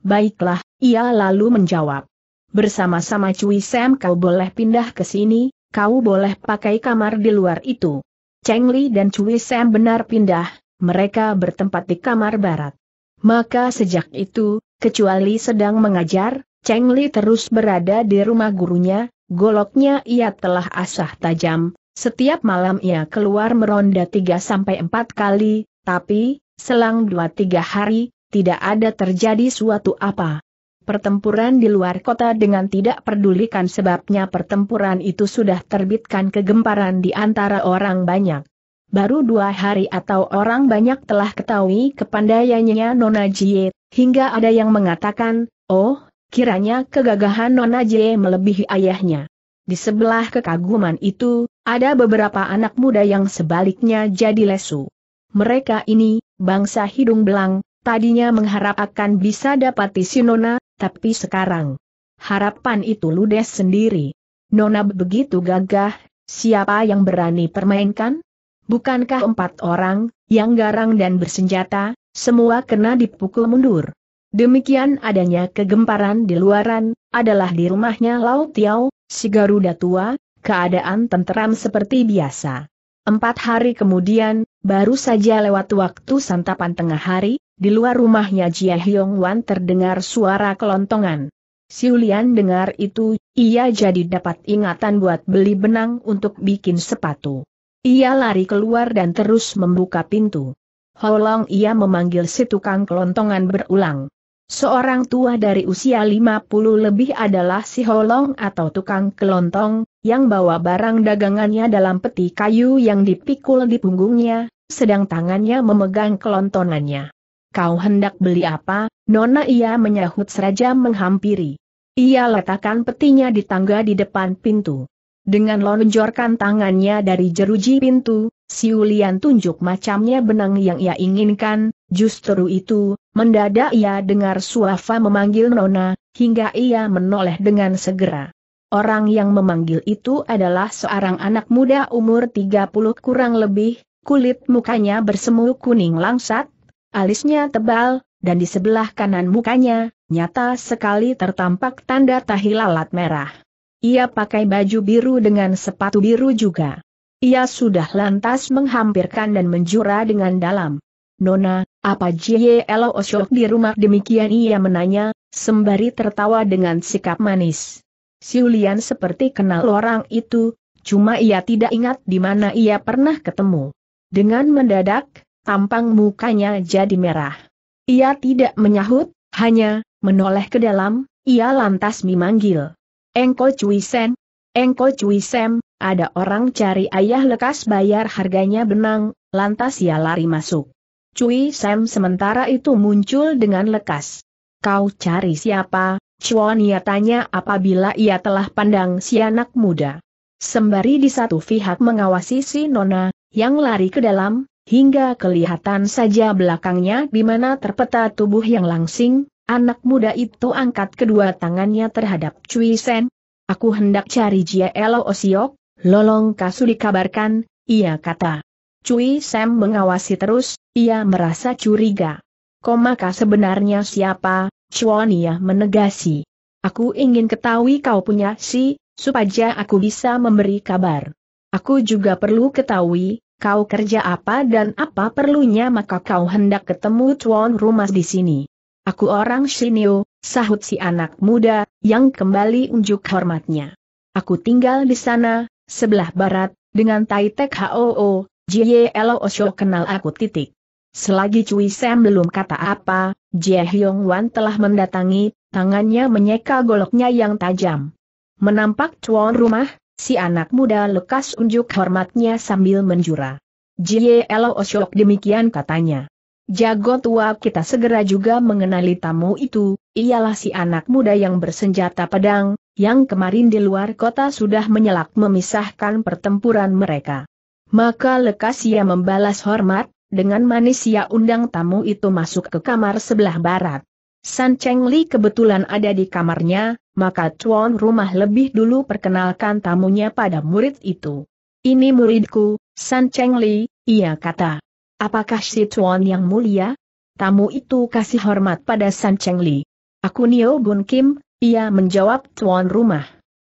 Baiklah, ia lalu menjawab. Bersama-sama Cui Sam kau boleh pindah ke sini, kau boleh pakai kamar di luar itu. Cheng Li dan Cui Sam benar pindah, mereka bertempat di kamar barat. Maka sejak itu, kecuali sedang mengajar, Cheng Li terus berada di rumah gurunya, goloknya ia telah asah tajam, setiap malam ia keluar meronda 3-4 kali, tapi, selang 2-3 hari, tidak ada terjadi suatu apa. Pertempuran di luar kota dengan tidak pedulikan sebabnya pertempuran itu sudah terbitkan kegemparan di antara orang banyak. Baru dua hari atau orang banyak telah ketahui kepandaiannya Nona Jie, hingga ada yang mengatakan, oh, kiranya kegagahan Nona J melebihi ayahnya. Di sebelah kekaguman itu, ada beberapa anak muda yang sebaliknya jadi lesu. Mereka ini, bangsa hidung belang, tadinya mengharap akan bisa dapat si Nona, tapi sekarang. Harapan itu ludes sendiri. Nona begitu gagah, siapa yang berani permainkan? Bukankah empat orang, yang garang dan bersenjata, semua kena dipukul mundur? Demikian adanya kegemparan di luaran, adalah di rumahnya Lau Tiao, si Garuda tua, keadaan tenteram seperti biasa. Empat hari kemudian, baru saja lewat waktu santapan tengah hari, di luar rumahnya Jia Hyong Wan terdengar suara kelontongan. Siulian dengar itu, ia jadi dapat ingatan buat beli benang untuk bikin sepatu. Ia lari keluar dan terus membuka pintu. Holong ia memanggil si tukang kelontongan berulang. Seorang tua dari usia 50 lebih adalah si holong atau tukang kelontong, yang bawa barang dagangannya dalam peti kayu yang dipikul di punggungnya, sedang tangannya memegang kelontongannya. Kau hendak beli apa? Nona ia menyahut seraja menghampiri. Ia letakkan petinya di tangga di depan pintu. Dengan lonjorkan tangannya dari jeruji pintu, Siulian tunjuk macamnya benang yang ia inginkan, justru itu, mendadak ia dengar Suafa memanggil Nona, hingga ia menoleh dengan segera. Orang yang memanggil itu adalah seorang anak muda umur 30 kurang lebih, kulit mukanya bersemu kuning langsat, alisnya tebal, dan di sebelah kanan mukanya, nyata sekali tertampak tanda tahi lalat merah. Ia pakai baju biru dengan sepatu biru juga. Ia sudah lantas menghampirkan dan menjura dengan dalam. Nona, apa Jie Elo Oshok di rumah demikian ia menanya, sembari tertawa dengan sikap manis. Siulian seperti kenal orang itu, cuma ia tidak ingat di mana ia pernah ketemu. Dengan mendadak, tampang mukanya jadi merah. Ia tidak menyahut, hanya menoleh ke dalam, ia lantas memanggil. Engko Cui Sen, Engko Cui Sem, ada orang cari ayah lekas bayar harganya benang, lantas ia lari masuk. Cui Sam sementara itu muncul dengan lekas. Kau cari siapa? Chuan ia tanya apabila ia telah pandang si anak muda. Sembari di satu pihak mengawasi si Nona, yang lari ke dalam, hingga kelihatan saja belakangnya di mana terpeta tubuh yang langsing, anak muda itu angkat kedua tangannya terhadap Cui Sen. Aku hendak cari Jia Elo Osiok, Lolong Kasu dikabarkan, ia kata. Cui Sam mengawasi terus, ia merasa curiga. Komaka sebenarnya siapa, Chuania menegasi. Aku ingin ketahui kau punya si, supaya aku bisa memberi kabar. Aku juga perlu ketahui, kau kerja apa dan apa perlunya maka kau hendak ketemu tuan rumah di sini. Aku orang Shinio, sahut si anak muda, yang kembali unjuk hormatnya. Aku tinggal di sana, sebelah barat, dengan Tai Tek HOO, Jie Elo Osho kenal aku titik. Selagi Cui Sam belum kata apa, Jie Hyong Wan telah mendatangi, tangannya menyeka goloknya yang tajam. Menampak cuan rumah, si anak muda lekas unjuk hormatnya sambil menjura. Jie Elo Osyok demikian katanya. Jago tua kita segera juga mengenali tamu itu, ialah si anak muda yang bersenjata pedang, yang kemarin di luar kota sudah menyelak memisahkan pertempuran mereka. Maka lekas ia membalas hormat, dengan manis ia undang tamu itu masuk ke kamar sebelah barat. San Cheng Li kebetulan ada di kamarnya, maka tuan rumah lebih dulu perkenalkan tamunya pada murid itu. Ini muridku, San Cheng Li, ia kata. Apakah si tuan yang mulia? Tamu itu kasih hormat pada San Cheng Li. Aku Nio Bun Kim, ia menjawab tuan rumah.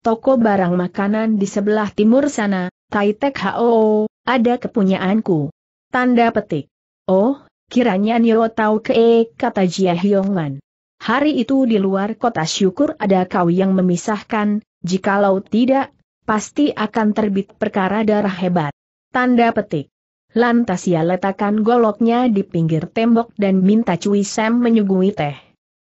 Toko barang makanan di sebelah timur sana, Taitek HOO, ada kepunyaanku. Tanda petik. Oh, kiranya Nyo tahu ke kata Jia Hyongwan. Hari itu di luar kota syukur ada kau yang memisahkan, jikalau tidak, pasti akan terbit perkara darah hebat. Tanda petik. Lantas ia letakkan goloknya di pinggir tembok dan minta Cui Sam menyugui teh.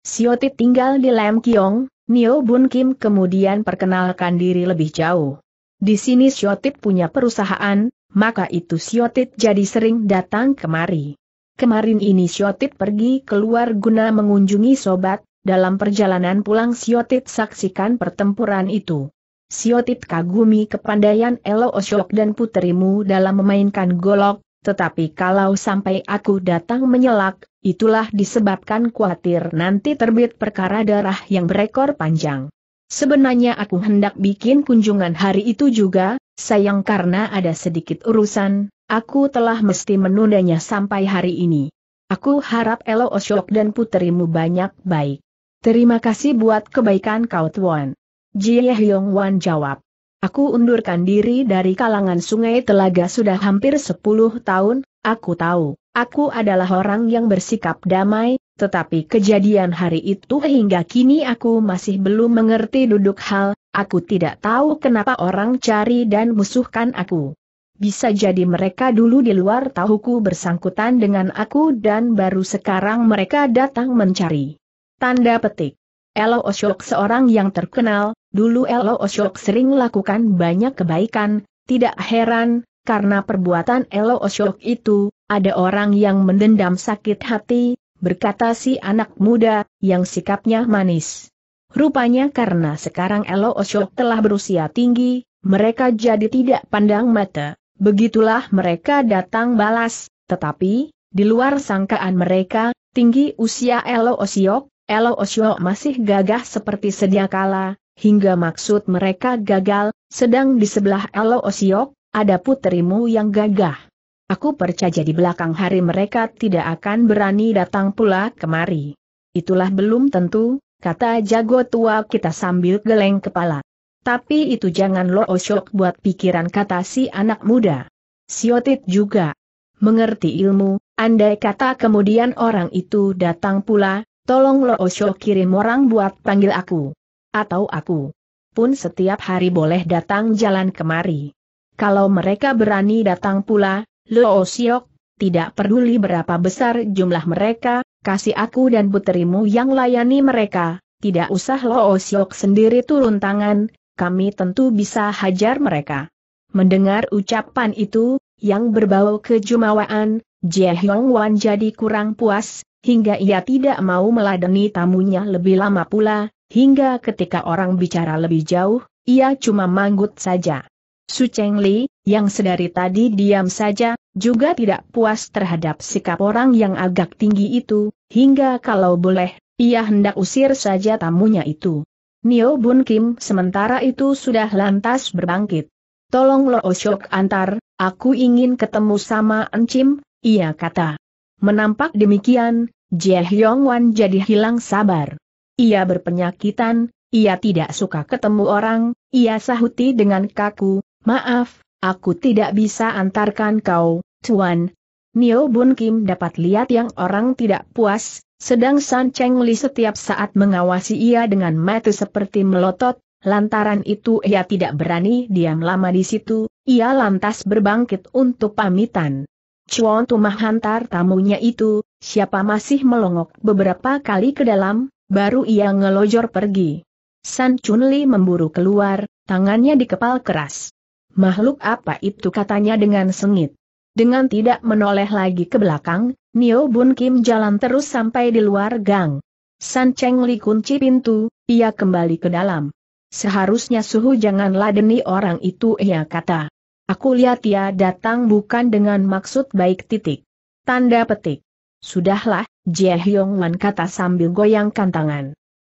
Sioti tinggal di Lam Kiong, Nio Bun Kim kemudian perkenalkan diri lebih jauh. Di sini Siotit punya perusahaan, maka itu Siotit jadi sering datang kemari. Kemarin ini Siotit pergi keluar guna mengunjungi sobat, dalam perjalanan pulang Siotit saksikan pertempuran itu. Siotit kagumi kepandaian Elo Oshok dan puterimu dalam memainkan golok, tetapi kalau sampai aku datang menyelak, Itulah disebabkan khawatir nanti terbit perkara darah yang berekor panjang. Sebenarnya aku hendak bikin kunjungan hari itu juga, sayang karena ada sedikit urusan, aku telah mesti menundanya sampai hari ini. Aku harap Elo Osyok dan puterimu banyak baik. Terima kasih buat kebaikan kau Tuan. Jie Hyong Wan jawab. Aku undurkan diri dari kalangan sungai telaga sudah hampir 10 tahun, aku tahu. Aku adalah orang yang bersikap damai, tetapi kejadian hari itu hingga kini aku masih belum mengerti duduk hal, aku tidak tahu kenapa orang cari dan musuhkan aku. Bisa jadi mereka dulu di luar tahuku bersangkutan dengan aku dan baru sekarang mereka datang mencari. Tanda petik. Elo Osyok seorang yang terkenal, dulu Elo Osyok sering lakukan banyak kebaikan, tidak heran, karena perbuatan Elo Osyok itu, ada orang yang mendendam sakit hati, berkata si anak muda, yang sikapnya manis. Rupanya karena sekarang Elo Osho telah berusia tinggi, mereka jadi tidak pandang mata. Begitulah mereka datang balas, tetapi, di luar sangkaan mereka, tinggi usia Elo Osho, Elo Osho masih gagah seperti sedia kala, hingga maksud mereka gagal, sedang di sebelah Elo Osho, ada putrimu yang gagah. Aku percaya di belakang hari mereka tidak akan berani datang pula kemari. Itulah belum tentu, kata jago tua kita sambil geleng kepala. Tapi itu jangan lo osyok buat pikiran kata si anak muda. Siotit juga. Mengerti ilmu, andai kata kemudian orang itu datang pula, tolong lo osyok kirim orang buat panggil aku. Atau aku pun setiap hari boleh datang jalan kemari. Kalau mereka berani datang pula, Luo Siok, tidak peduli berapa besar jumlah mereka, kasih aku dan puterimu yang layani mereka, tidak usah Luo Siok sendiri turun tangan, kami tentu bisa hajar mereka. Mendengar ucapan itu, yang berbau kejumawaan, Jie Hyong Wan jadi kurang puas, hingga ia tidak mau meladeni tamunya lebih lama pula, hingga ketika orang bicara lebih jauh, ia cuma manggut saja. Su Cheng Li, yang sedari tadi diam saja, juga tidak puas terhadap sikap orang yang agak tinggi itu, hingga kalau boleh, ia hendak usir saja tamunya itu. Nio Bun Kim sementara itu sudah lantas berbangkit. Tolong Lo Oshok antar, aku ingin ketemu sama Encim, ia kata. Menampak demikian, Jie Hyong Wan jadi hilang sabar. Ia berpenyakitan, ia tidak suka ketemu orang, ia sahuti dengan kaku, Maaf, aku tidak bisa antarkan kau, Tuan. Nio Bun Kim dapat lihat yang orang tidak puas, sedang San Cheng Li setiap saat mengawasi ia dengan mata seperti melotot, lantaran itu ia tidak berani diam lama di situ, ia lantas berbangkit untuk pamitan. Cuan Tumah hantar tamunya itu, siapa masih melongok beberapa kali ke dalam, baru ia ngelojor pergi. San Chun Li memburu keluar, tangannya dikepal keras. Makhluk apa itu katanya dengan sengit. Dengan tidak menoleh lagi ke belakang, Nio Bun Kim jalan terus sampai di luar gang. San Cheng Li kunci pintu, ia kembali ke dalam. Seharusnya suhu jangan ladeni orang itu ia kata. Aku lihat ia datang bukan dengan maksud baik titik. Tanda petik. Sudahlah, Jie Hyong Wan kata sambil goyangkan tangan.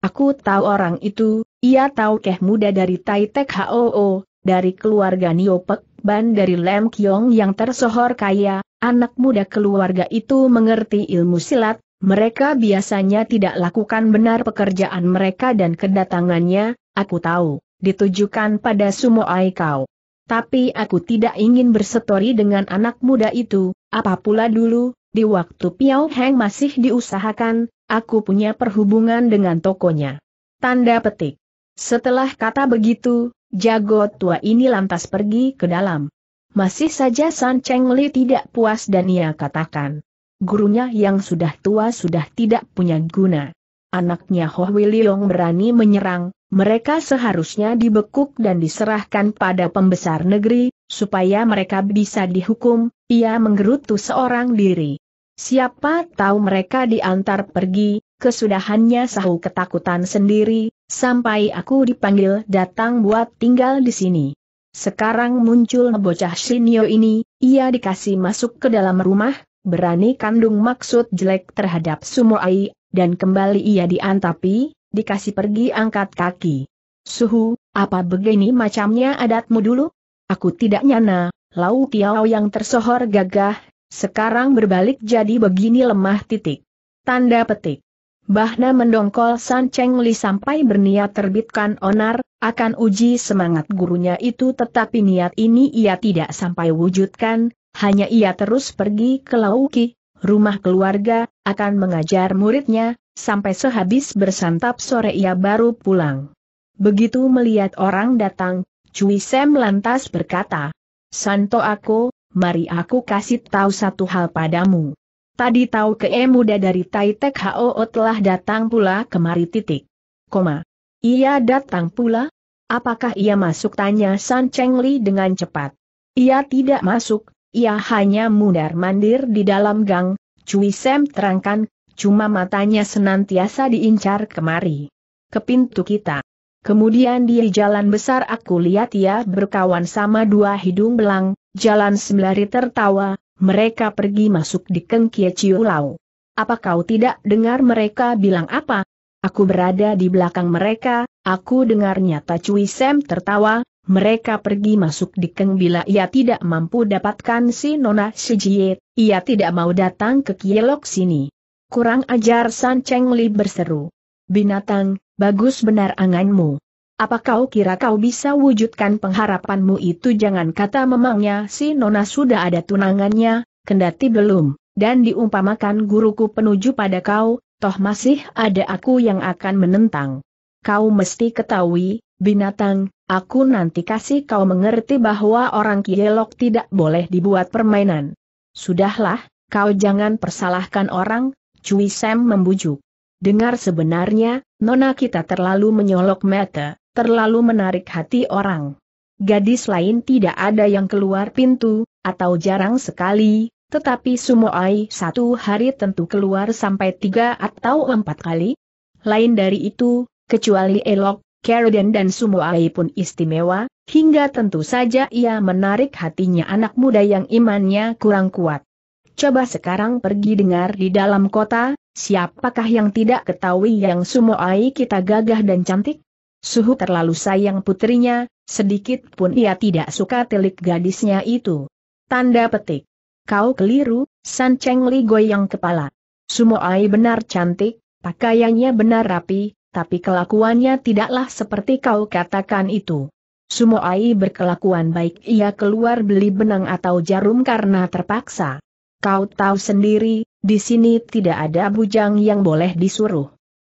Aku tahu orang itu, ia tahu keh muda dari Tai Tek HOO, dari keluarga Niopek, ban dari Lem Kiong yang tersohor kaya, anak muda keluarga itu mengerti ilmu silat, mereka biasanya tidak lakukan benar pekerjaan mereka dan kedatangannya, aku tahu, ditujukan pada Sumo Aikau. Tapi aku tidak ingin bersetori dengan anak muda itu, apa pula dulu, di waktu Piao Heng masih diusahakan, aku punya perhubungan dengan tokonya. Tanda petik. Setelah kata begitu, Jago tua ini lantas pergi ke dalam. Masih saja San Cheng Li tidak puas dan ia katakan. Gurunya yang sudah tua sudah tidak punya guna. Anaknya Ho Wililong berani menyerang, mereka seharusnya dibekuk dan diserahkan pada pembesar negeri, supaya mereka bisa dihukum, ia menggerutu seorang diri. Siapa tahu mereka diantar pergi, kesudahannya sahu ketakutan sendiri, Sampai aku dipanggil datang buat tinggal di sini. Sekarang muncul bocah Shinyo ini, ia dikasih masuk ke dalam rumah, berani kandung maksud jelek terhadap Sumoai, dan kembali ia diantapi, dikasih pergi angkat kaki. Suhu, apa begini macamnya adatmu dulu? Aku tidak nyana, Lau Tiao yang tersohor gagah, sekarang berbalik jadi begini lemah titik. Tanda petik. Bahna mendongkol San Cheng Li sampai berniat terbitkan onar, akan uji semangat gurunya itu tetapi niat ini ia tidak sampai wujudkan, hanya ia terus pergi ke Lauki, rumah keluarga, akan mengajar muridnya, sampai sehabis bersantap sore ia baru pulang. Begitu melihat orang datang, Cui Sem lantas berkata, Santo aku, mari aku kasih tahu satu hal padamu. Tadi tahu ke e muda dari Tai Hao Hoo telah datang pula kemari titik. Koma. Ia datang pula? Apakah ia masuk tanya San Cheng Li dengan cepat? Ia tidak masuk, ia hanya mundar-mandir di dalam gang, Cui Sam terangkan, cuma matanya senantiasa diincar kemari. Ke pintu kita. Kemudian di jalan besar aku lihat ia berkawan sama dua hidung belang, jalan sembari tertawa, mereka pergi masuk di Kengkia Ciu Apa kau tidak dengar mereka bilang apa? Aku berada di belakang mereka, aku dengar nyata Cui Sam tertawa, mereka pergi masuk di Keng bila ia tidak mampu dapatkan si Nona Jie, ia tidak mau datang ke Kielok sini. Kurang ajar San Cheng Li berseru. Binatang, bagus benar anganmu. Apa kau kira kau bisa wujudkan pengharapanmu itu jangan kata memangnya si Nona sudah ada tunangannya, kendati belum, dan diumpamakan guruku penuju pada kau, toh masih ada aku yang akan menentang. Kau mesti ketahui, binatang, aku nanti kasih kau mengerti bahwa orang kielok tidak boleh dibuat permainan. Sudahlah, kau jangan persalahkan orang, Cui Sam membujuk. Dengar sebenarnya, Nona kita terlalu menyolok mata terlalu menarik hati orang. Gadis lain tidak ada yang keluar pintu, atau jarang sekali, tetapi Sumoai satu hari tentu keluar sampai tiga atau empat kali. Lain dari itu, kecuali Elok, Keroden dan Sumoai pun istimewa, hingga tentu saja ia menarik hatinya anak muda yang imannya kurang kuat. Coba sekarang pergi dengar di dalam kota, siapakah yang tidak ketahui yang Sumoai kita gagah dan cantik? Suhu terlalu sayang putrinya, sedikit pun ia tidak suka telik gadisnya itu. Tanda petik. Kau keliru, San Cheng Li goyang kepala. Sumoai benar cantik, pakaiannya benar rapi, tapi kelakuannya tidaklah seperti kau katakan itu. Sumoai berkelakuan baik ia keluar beli benang atau jarum karena terpaksa. Kau tahu sendiri, di sini tidak ada bujang yang boleh disuruh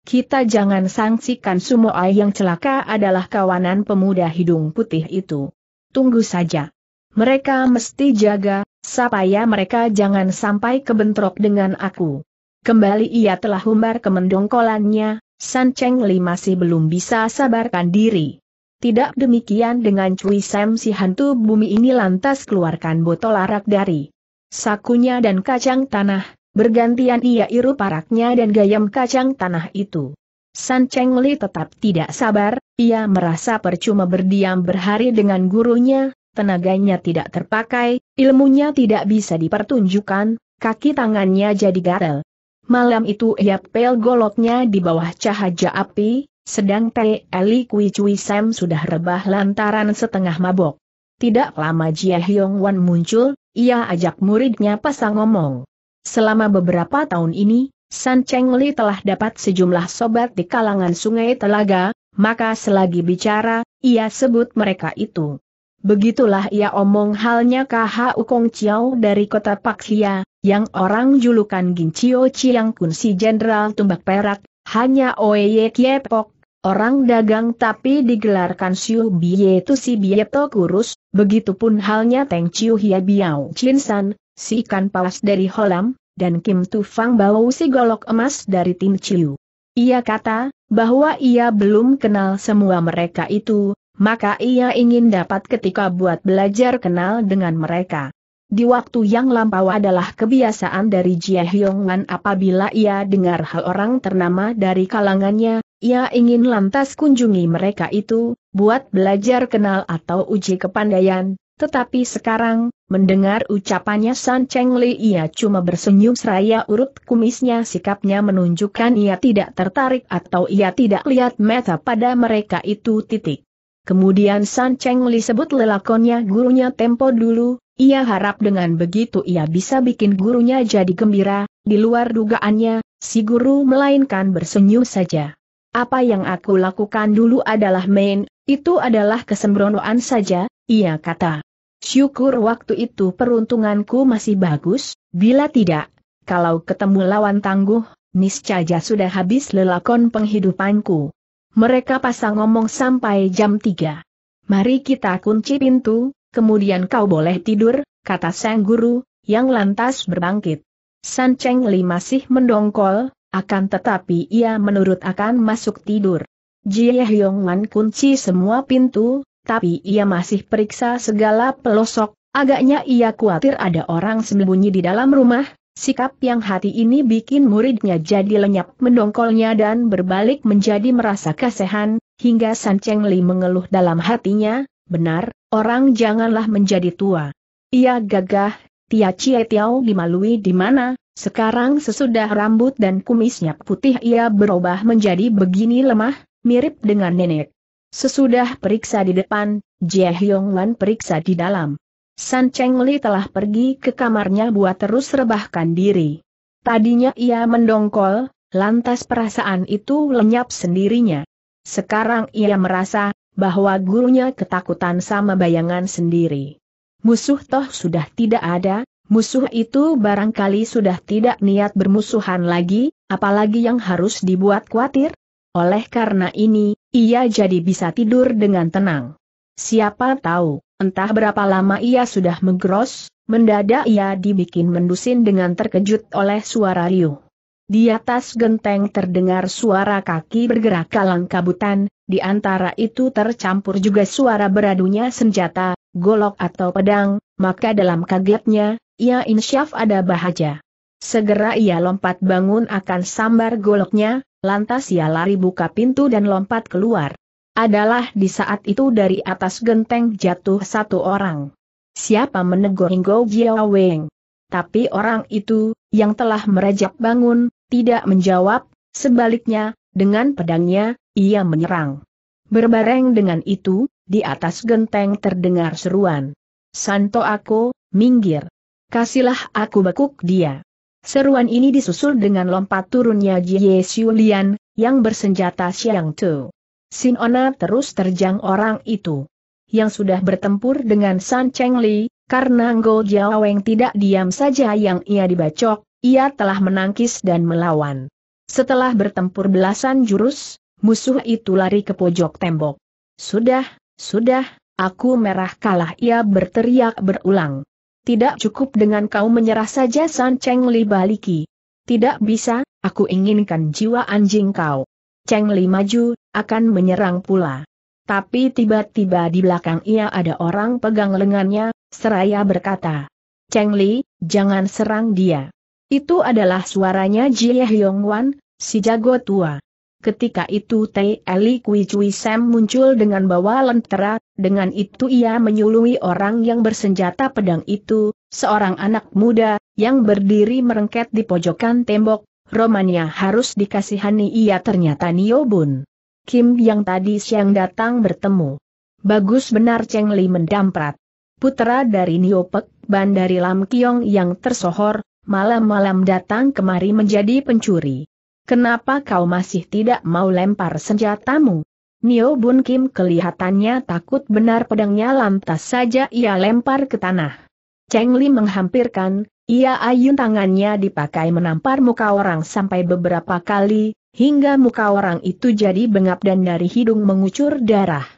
kita jangan sangsikan Sumoai yang celaka adalah kawanan pemuda hidung putih itu. Tunggu saja. Mereka mesti jaga, supaya mereka jangan sampai kebentrok dengan aku. Kembali ia telah humbar ke mendongkolannya, San Cheng Li masih belum bisa sabarkan diri. Tidak demikian dengan Cui Sam si hantu bumi ini lantas keluarkan botol arak dari sakunya dan kacang tanah, Bergantian ia iru paraknya dan gayam kacang tanah itu. San Cheng Li tetap tidak sabar, ia merasa percuma berdiam berhari dengan gurunya, tenaganya tidak terpakai, ilmunya tidak bisa dipertunjukkan, kaki tangannya jadi gatel. Malam itu ia pel goloknya di bawah cahaya api, sedang Te Eli Kui Cui Sam sudah rebah lantaran setengah mabok. Tidak lama Jia Hyong Wan muncul, ia ajak muridnya pasang ngomong. Selama beberapa tahun ini, San Cheng Li telah dapat sejumlah sobat di kalangan sungai Telaga, maka selagi bicara, ia sebut mereka itu. Begitulah ia omong halnya KH Ukong Chiao dari kota Hia, yang orang julukan Gincio Chiang Kun si Jenderal Tumbak Perak, hanya Oeye Kiepok, orang dagang tapi digelarkan Siu Bie Tu si To Kurus, begitupun halnya Teng Chiu Hia Biao Chin San, si ikan paus dari Holam, dan Kim Tufang bawa si golok emas dari tim Chiu. Ia kata, bahwa ia belum kenal semua mereka itu, maka ia ingin dapat ketika buat belajar kenal dengan mereka. Di waktu yang lampau adalah kebiasaan dari Jia Wan apabila ia dengar hal orang ternama dari kalangannya, ia ingin lantas kunjungi mereka itu, buat belajar kenal atau uji kepandaian, tetapi sekarang, mendengar ucapannya San Cheng Li ia cuma bersenyum seraya urut kumisnya sikapnya menunjukkan ia tidak tertarik atau ia tidak lihat meta pada mereka itu titik. Kemudian San Cheng Li sebut lelakonnya gurunya tempo dulu, ia harap dengan begitu ia bisa bikin gurunya jadi gembira, di luar dugaannya, si guru melainkan bersenyum saja. Apa yang aku lakukan dulu adalah main, itu adalah kesembronoan saja, ia kata. Syukur waktu itu peruntunganku masih bagus, bila tidak, kalau ketemu lawan tangguh, niscaya sudah habis lelakon penghidupanku. Mereka pasang ngomong sampai jam 3. Mari kita kunci pintu, kemudian kau boleh tidur, kata sang guru, yang lantas berbangkit. San Cheng Li masih mendongkol, akan tetapi ia menurut akan masuk tidur. Jie Hyong Wan kunci semua pintu, tapi ia masih periksa segala pelosok, agaknya ia khawatir ada orang sembunyi di dalam rumah, sikap yang hati ini bikin muridnya jadi lenyap mendongkolnya dan berbalik menjadi merasa kasihan, hingga San Cheng Li mengeluh dalam hatinya, benar, orang janganlah menjadi tua. Ia gagah, Tia Cie Tiao dimalui di mana, sekarang sesudah rambut dan kumisnya putih ia berubah menjadi begini lemah, mirip dengan nenek. Sesudah periksa di depan, Jie Hyong Wan periksa di dalam. San Cheng Li telah pergi ke kamarnya buat terus rebahkan diri. Tadinya ia mendongkol, lantas perasaan itu lenyap sendirinya. Sekarang ia merasa, bahwa gurunya ketakutan sama bayangan sendiri. Musuh toh sudah tidak ada, musuh itu barangkali sudah tidak niat bermusuhan lagi, apalagi yang harus dibuat khawatir. Oleh karena ini, ia jadi bisa tidur dengan tenang. Siapa tahu, entah berapa lama ia sudah menggeros, mendadak ia dibikin mendusin dengan terkejut oleh suara riuh. Di atas genteng terdengar suara kaki bergerak kalang kabutan, di antara itu tercampur juga suara beradunya senjata, golok atau pedang, maka dalam kagetnya, ia insyaf ada bahaja. Segera ia lompat bangun akan sambar goloknya, Lantas ia lari buka pintu dan lompat keluar. Adalah di saat itu dari atas genteng jatuh satu orang. Siapa menegur Ngo Jiao Weng? Tapi orang itu, yang telah merajap bangun, tidak menjawab, sebaliknya, dengan pedangnya, ia menyerang. Berbareng dengan itu, di atas genteng terdengar seruan. Santo aku, minggir. Kasihlah aku bekuk dia. Seruan ini disusul dengan lompat turunnya Jie Xiulian, yang bersenjata Xiang Tu. Sinona terus terjang orang itu. Yang sudah bertempur dengan San Cheng Li, karena Ngo Jiaweng tidak diam saja yang ia dibacok, ia telah menangkis dan melawan. Setelah bertempur belasan jurus, musuh itu lari ke pojok tembok. Sudah, sudah, aku merah kalah ia berteriak berulang. Tidak cukup dengan kau menyerah saja San Cheng Li baliki. Tidak bisa, aku inginkan jiwa anjing kau. Cheng Li maju, akan menyerang pula. Tapi tiba-tiba di belakang ia ada orang pegang lengannya, seraya berkata. Cheng Li, jangan serang dia. Itu adalah suaranya Jie Hyong Wan, si jago tua. Ketika itu Tei Eli Kui Cui Sam muncul dengan bawa lentera, dengan itu ia menyului orang yang bersenjata pedang itu, seorang anak muda, yang berdiri merengket di pojokan tembok, Romanya harus dikasihani ia ternyata Nio Bun Kim yang tadi siang datang bertemu. Bagus benar Cheng Li mendamprat. Putra dari Nio Pek, bandari Lam Kiong yang tersohor, malam-malam datang kemari menjadi pencuri. Kenapa kau masih tidak mau lempar senjatamu? Nio Bun Kim kelihatannya takut benar pedangnya lantas saja ia lempar ke tanah. Cheng Li menghampirkan, ia ayun tangannya dipakai menampar muka orang sampai beberapa kali, hingga muka orang itu jadi bengap dan dari hidung mengucur darah.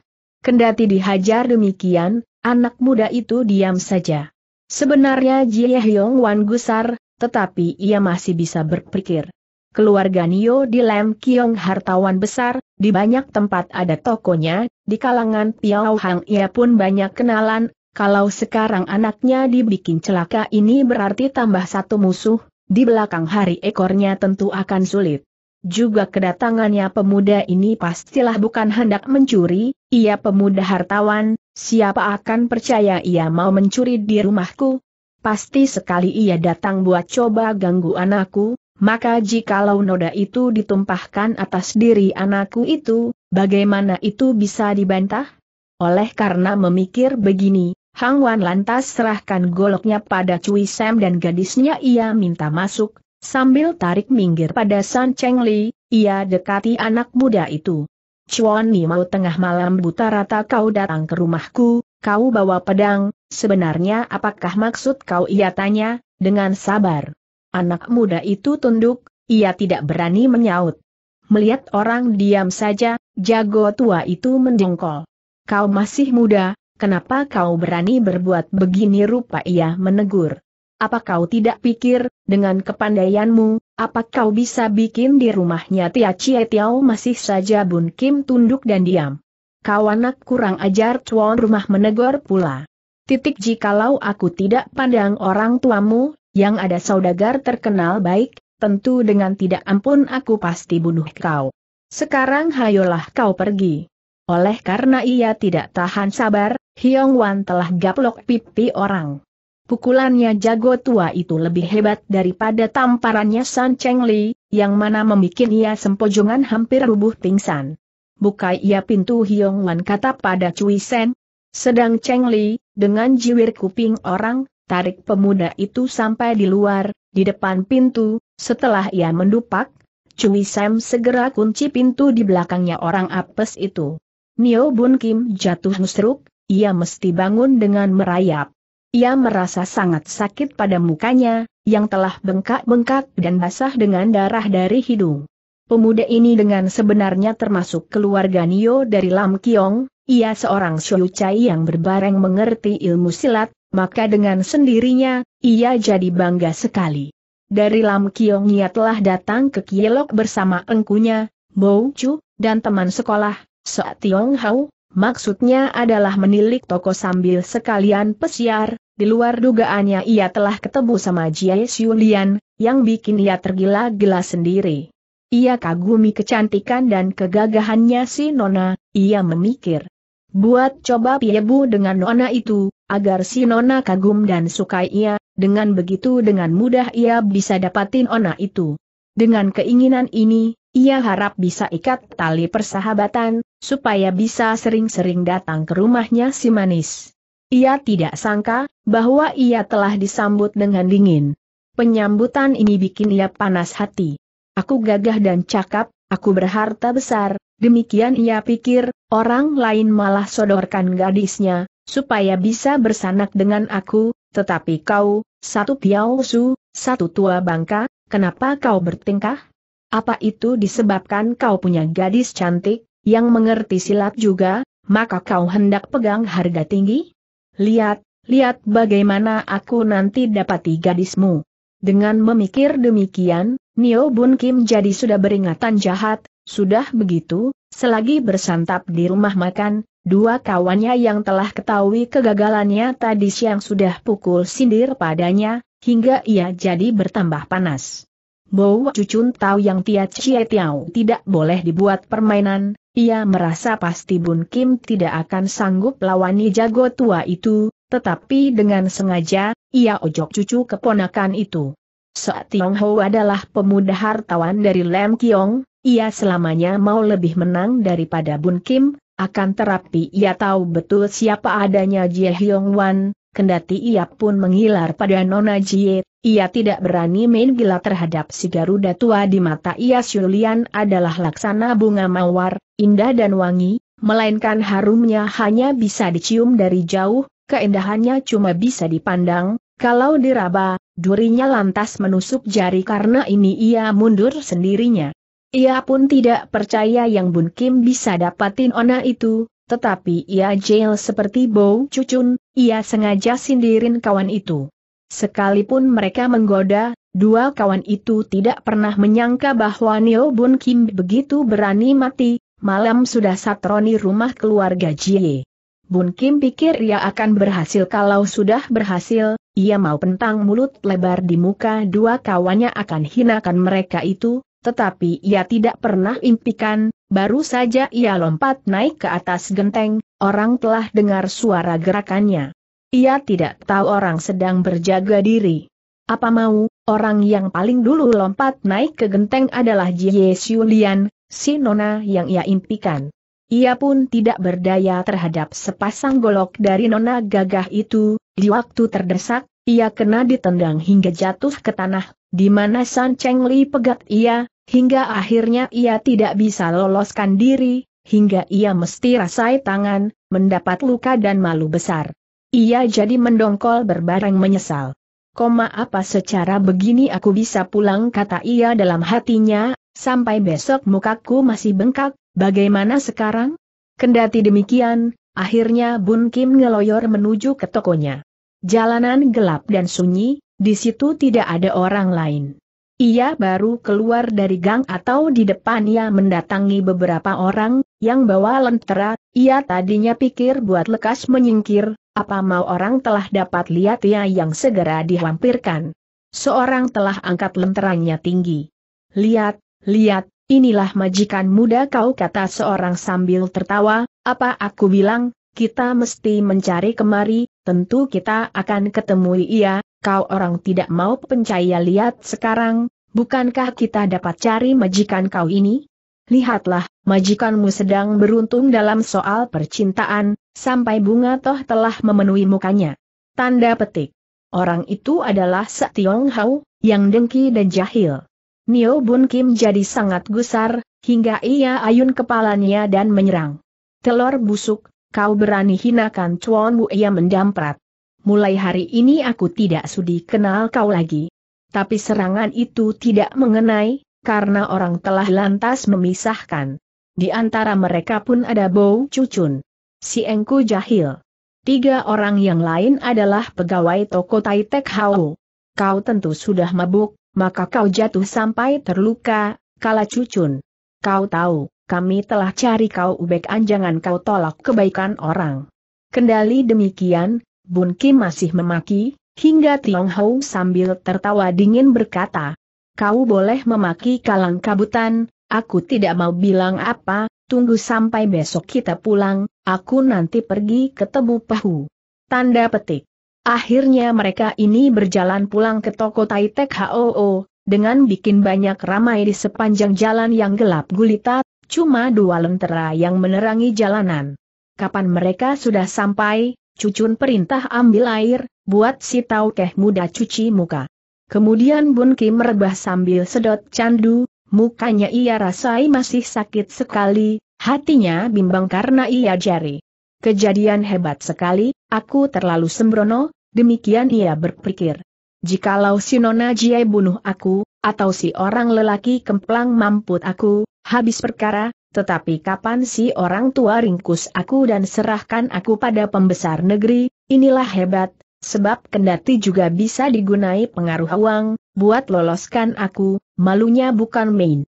Kendati dihajar demikian, anak muda itu diam saja. Sebenarnya Jie Hyong Wan gusar, tetapi ia masih bisa berpikir. Keluarga Nio di Lem Kiong hartawan besar, di banyak tempat ada tokonya, di kalangan Piao Hang ia pun banyak kenalan, kalau sekarang anaknya dibikin celaka ini berarti tambah satu musuh, di belakang hari ekornya tentu akan sulit. Juga kedatangannya pemuda ini pastilah bukan hendak mencuri, ia pemuda hartawan, siapa akan percaya ia mau mencuri di rumahku? Pasti sekali ia datang buat coba ganggu anakku, maka jikalau noda itu ditumpahkan atas diri anakku itu, bagaimana itu bisa dibantah? Oleh karena memikir begini, Hang Wan lantas serahkan goloknya pada Cui Sam dan gadisnya ia minta masuk, sambil tarik minggir pada San Cheng Li, ia dekati anak muda itu. Chuan Ni mau tengah malam buta rata kau datang ke rumahku, kau bawa pedang, sebenarnya apakah maksud kau ia tanya, dengan sabar. Anak muda itu tunduk, ia tidak berani menyaut. Melihat orang diam saja, jago tua itu mendengkol. Kau masih muda, kenapa kau berani berbuat begini rupa ia menegur. Apa kau tidak pikir, dengan kepandaianmu, apa kau bisa bikin di rumahnya Tia Chie Tiao masih saja Bun Kim tunduk dan diam. Kau anak kurang ajar tuan rumah menegur pula. Titik jikalau aku tidak pandang orang tuamu, yang ada saudagar terkenal baik, tentu dengan tidak ampun aku pasti bunuh kau. Sekarang hayolah kau pergi. Oleh karena ia tidak tahan sabar, Hyong Wan telah gaplok pipi orang. Pukulannya jago tua itu lebih hebat daripada tamparannya San Cheng Li, yang mana membuat ia sempojongan hampir rubuh pingsan. Buka ia pintu Hyong Wan kata pada Cui Sen. Sedang Cheng Li, dengan jiwir kuping orang, tarik pemuda itu sampai di luar, di depan pintu, setelah ia mendupak, Cui Sam segera kunci pintu di belakangnya orang apes itu. Nio Bun Kim jatuh nusruk, ia mesti bangun dengan merayap. Ia merasa sangat sakit pada mukanya, yang telah bengkak-bengkak dan basah dengan darah dari hidung. Pemuda ini dengan sebenarnya termasuk keluarga Nio dari Lam Kiong, ia seorang Shou Chai yang berbareng mengerti ilmu silat, maka dengan sendirinya, ia jadi bangga sekali. Dari Lam Kiong ia telah datang ke Kielok bersama engkunya, Bou Chu, dan teman sekolah, Soat Tiong Hau, maksudnya adalah menilik toko sambil sekalian pesiar, di luar dugaannya ia telah ketemu sama Jie Xiulian, yang bikin ia tergila-gila sendiri. Ia kagumi kecantikan dan kegagahannya si Nona, ia memikir. Buat coba Piebu dengan Nona itu, agar si Nona kagum dan sukai ia, dengan begitu dengan mudah ia bisa dapatin Ona itu. Dengan keinginan ini, ia harap bisa ikat tali persahabatan, supaya bisa sering-sering datang ke rumahnya si manis. Ia tidak sangka, bahwa ia telah disambut dengan dingin. Penyambutan ini bikin ia panas hati. Aku gagah dan cakap, aku berharta besar, demikian ia pikir, orang lain malah sodorkan gadisnya, supaya bisa bersanak dengan aku, tetapi kau, satu Piao Su, satu tua bangka, kenapa kau bertingkah? Apa itu disebabkan kau punya gadis cantik, yang mengerti silat juga, maka kau hendak pegang harga tinggi? Lihat, lihat bagaimana aku nanti dapati gadismu. Dengan memikir demikian, Nio Bun Kim jadi sudah beringatan jahat, sudah begitu, selagi bersantap di rumah makan, Dua kawannya yang telah ketahui kegagalannya tadi siang sudah pukul sindir padanya, hingga ia jadi bertambah panas. Bau Cucun tahu yang Tia Cie tiau tidak boleh dibuat permainan, ia merasa pasti Bun Kim tidak akan sanggup lawani jago tua itu, tetapi dengan sengaja, ia ojok cucu keponakan itu. Saat Tiong Ho adalah pemuda hartawan dari Lem Kiong, ia selamanya mau lebih menang daripada Bun Kim, akan terapi ia tahu betul siapa adanya Jie Hyong Wan, kendati ia pun menghilar pada Nona Jie, ia tidak berani main gila terhadap si Garuda tua di mata ia Shulian adalah laksana bunga mawar, indah dan wangi, melainkan harumnya hanya bisa dicium dari jauh, keindahannya cuma bisa dipandang, kalau diraba, durinya lantas menusuk jari karena ini ia mundur sendirinya. Ia pun tidak percaya yang Bun Kim bisa dapatin Ona itu, tetapi ia jail seperti bau cucun, ia sengaja sindirin kawan itu. Sekalipun mereka menggoda, dua kawan itu tidak pernah menyangka bahwa Neo Bun Kim begitu berani mati, malam sudah satroni rumah keluarga Jie. Bun Kim pikir ia akan berhasil kalau sudah berhasil, ia mau pentang mulut lebar di muka dua kawannya akan hinakan mereka itu, tetapi ia tidak pernah impikan, baru saja ia lompat naik ke atas genteng, orang telah dengar suara gerakannya. Ia tidak tahu orang sedang berjaga diri. Apa mau, orang yang paling dulu lompat naik ke genteng adalah Jie Xiulian, si nona yang ia impikan. Ia pun tidak berdaya terhadap sepasang golok dari nona gagah itu, di waktu terdesak, ia kena ditendang hingga jatuh ke tanah, di mana San Cheng Li pegat ia, hingga akhirnya ia tidak bisa loloskan diri, hingga ia mesti rasai tangan, mendapat luka dan malu besar. Ia jadi mendongkol berbareng menyesal. Koma apa secara begini aku bisa pulang kata ia dalam hatinya, sampai besok mukaku masih bengkak, bagaimana sekarang? Kendati demikian, akhirnya Bun Kim ngeloyor menuju ke tokonya. Jalanan gelap dan sunyi, di situ tidak ada orang lain. Ia baru keluar dari gang atau di depan ia mendatangi beberapa orang, yang bawa lentera, ia tadinya pikir buat lekas menyingkir, apa mau orang telah dapat lihat ia yang segera dihampirkan. Seorang telah angkat lenteranya tinggi. Lihat, lihat, inilah majikan muda kau kata seorang sambil tertawa, apa aku bilang, kita mesti mencari kemari, tentu kita akan ketemu ia, kau orang tidak mau pencaya lihat sekarang, bukankah kita dapat cari majikan kau ini? Lihatlah, majikanmu sedang beruntung dalam soal percintaan, sampai bunga toh telah memenuhi mukanya. Tanda petik. Orang itu adalah Setiong Hao, yang dengki dan jahil. Nio Bun Kim jadi sangat gusar, hingga ia ayun kepalanya dan menyerang. Telur busuk, Kau berani hinakan Chuan Wu ia mendamprat. Mulai hari ini aku tidak sudi kenal kau lagi. Tapi serangan itu tidak mengenai, karena orang telah lantas memisahkan. Di antara mereka pun ada Bau Cucun. Si Engku Jahil. Tiga orang yang lain adalah pegawai toko Tai Tek Hao. Kau tentu sudah mabuk, maka kau jatuh sampai terluka, kala cucun. Kau tahu, kami telah cari kau ubek anjangan kau tolak kebaikan orang. Kendali demikian, Bun Kim masih memaki, hingga Tiong Hou sambil tertawa dingin berkata, Kau boleh memaki kalang kabutan, aku tidak mau bilang apa, tunggu sampai besok kita pulang, aku nanti pergi ketemu Pahu. Tanda petik. Akhirnya mereka ini berjalan pulang ke toko Tai Hoo, dengan bikin banyak ramai di sepanjang jalan yang gelap gulita cuma dua lentera yang menerangi jalanan. Kapan mereka sudah sampai, Cucun perintah ambil air, buat si Taukeh muda cuci muka. Kemudian Bun Kim merebah sambil sedot candu, mukanya ia rasai masih sakit sekali, hatinya bimbang karena ia jari. Kejadian hebat sekali, aku terlalu sembrono, demikian ia berpikir. Jikalau si Nona Jie bunuh aku, atau si orang lelaki kemplang mamput aku, Habis perkara, tetapi kapan si orang tua ringkus aku dan serahkan aku pada pembesar negeri, inilah hebat, sebab kendati juga bisa digunai pengaruh uang, buat loloskan aku, malunya bukan main.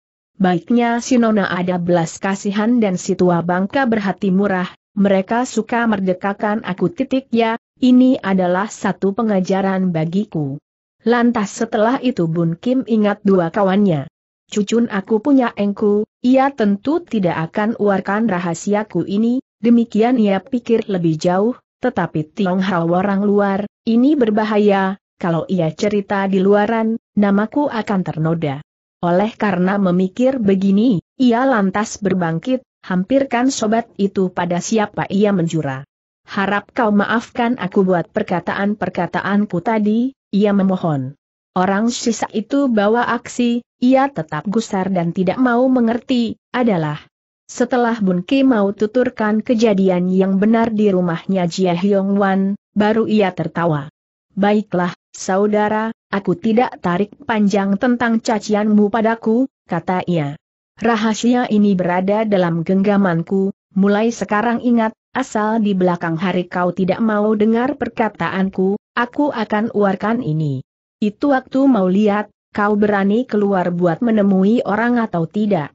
Baiknya si Nona ada belas kasihan dan si tua bangka berhati murah, mereka suka merdekakan aku titik ya, ini adalah satu pengajaran bagiku. Lantas setelah itu Bun Kim ingat dua kawannya cucun aku punya engku, ia tentu tidak akan uarkan rahasiaku ini, demikian ia pikir lebih jauh, tetapi Tiong Hao orang luar, ini berbahaya, kalau ia cerita di luaran, namaku akan ternoda. Oleh karena memikir begini, ia lantas berbangkit, hampirkan sobat itu pada siapa ia menjura. Harap kau maafkan aku buat perkataan-perkataanku tadi, ia memohon. Orang sisa itu bawa aksi, ia tetap gusar dan tidak mau mengerti, adalah setelah Bun Ki mau tuturkan kejadian yang benar di rumahnya Jia Hyong Wan, baru ia tertawa. Baiklah, saudara, aku tidak tarik panjang tentang cacianmu padaku, kata ia. Rahasia ini berada dalam genggamanku, mulai sekarang ingat, asal di belakang hari kau tidak mau dengar perkataanku, aku akan uarkan ini. Itu waktu mau lihat, Kau berani keluar buat menemui orang atau tidak?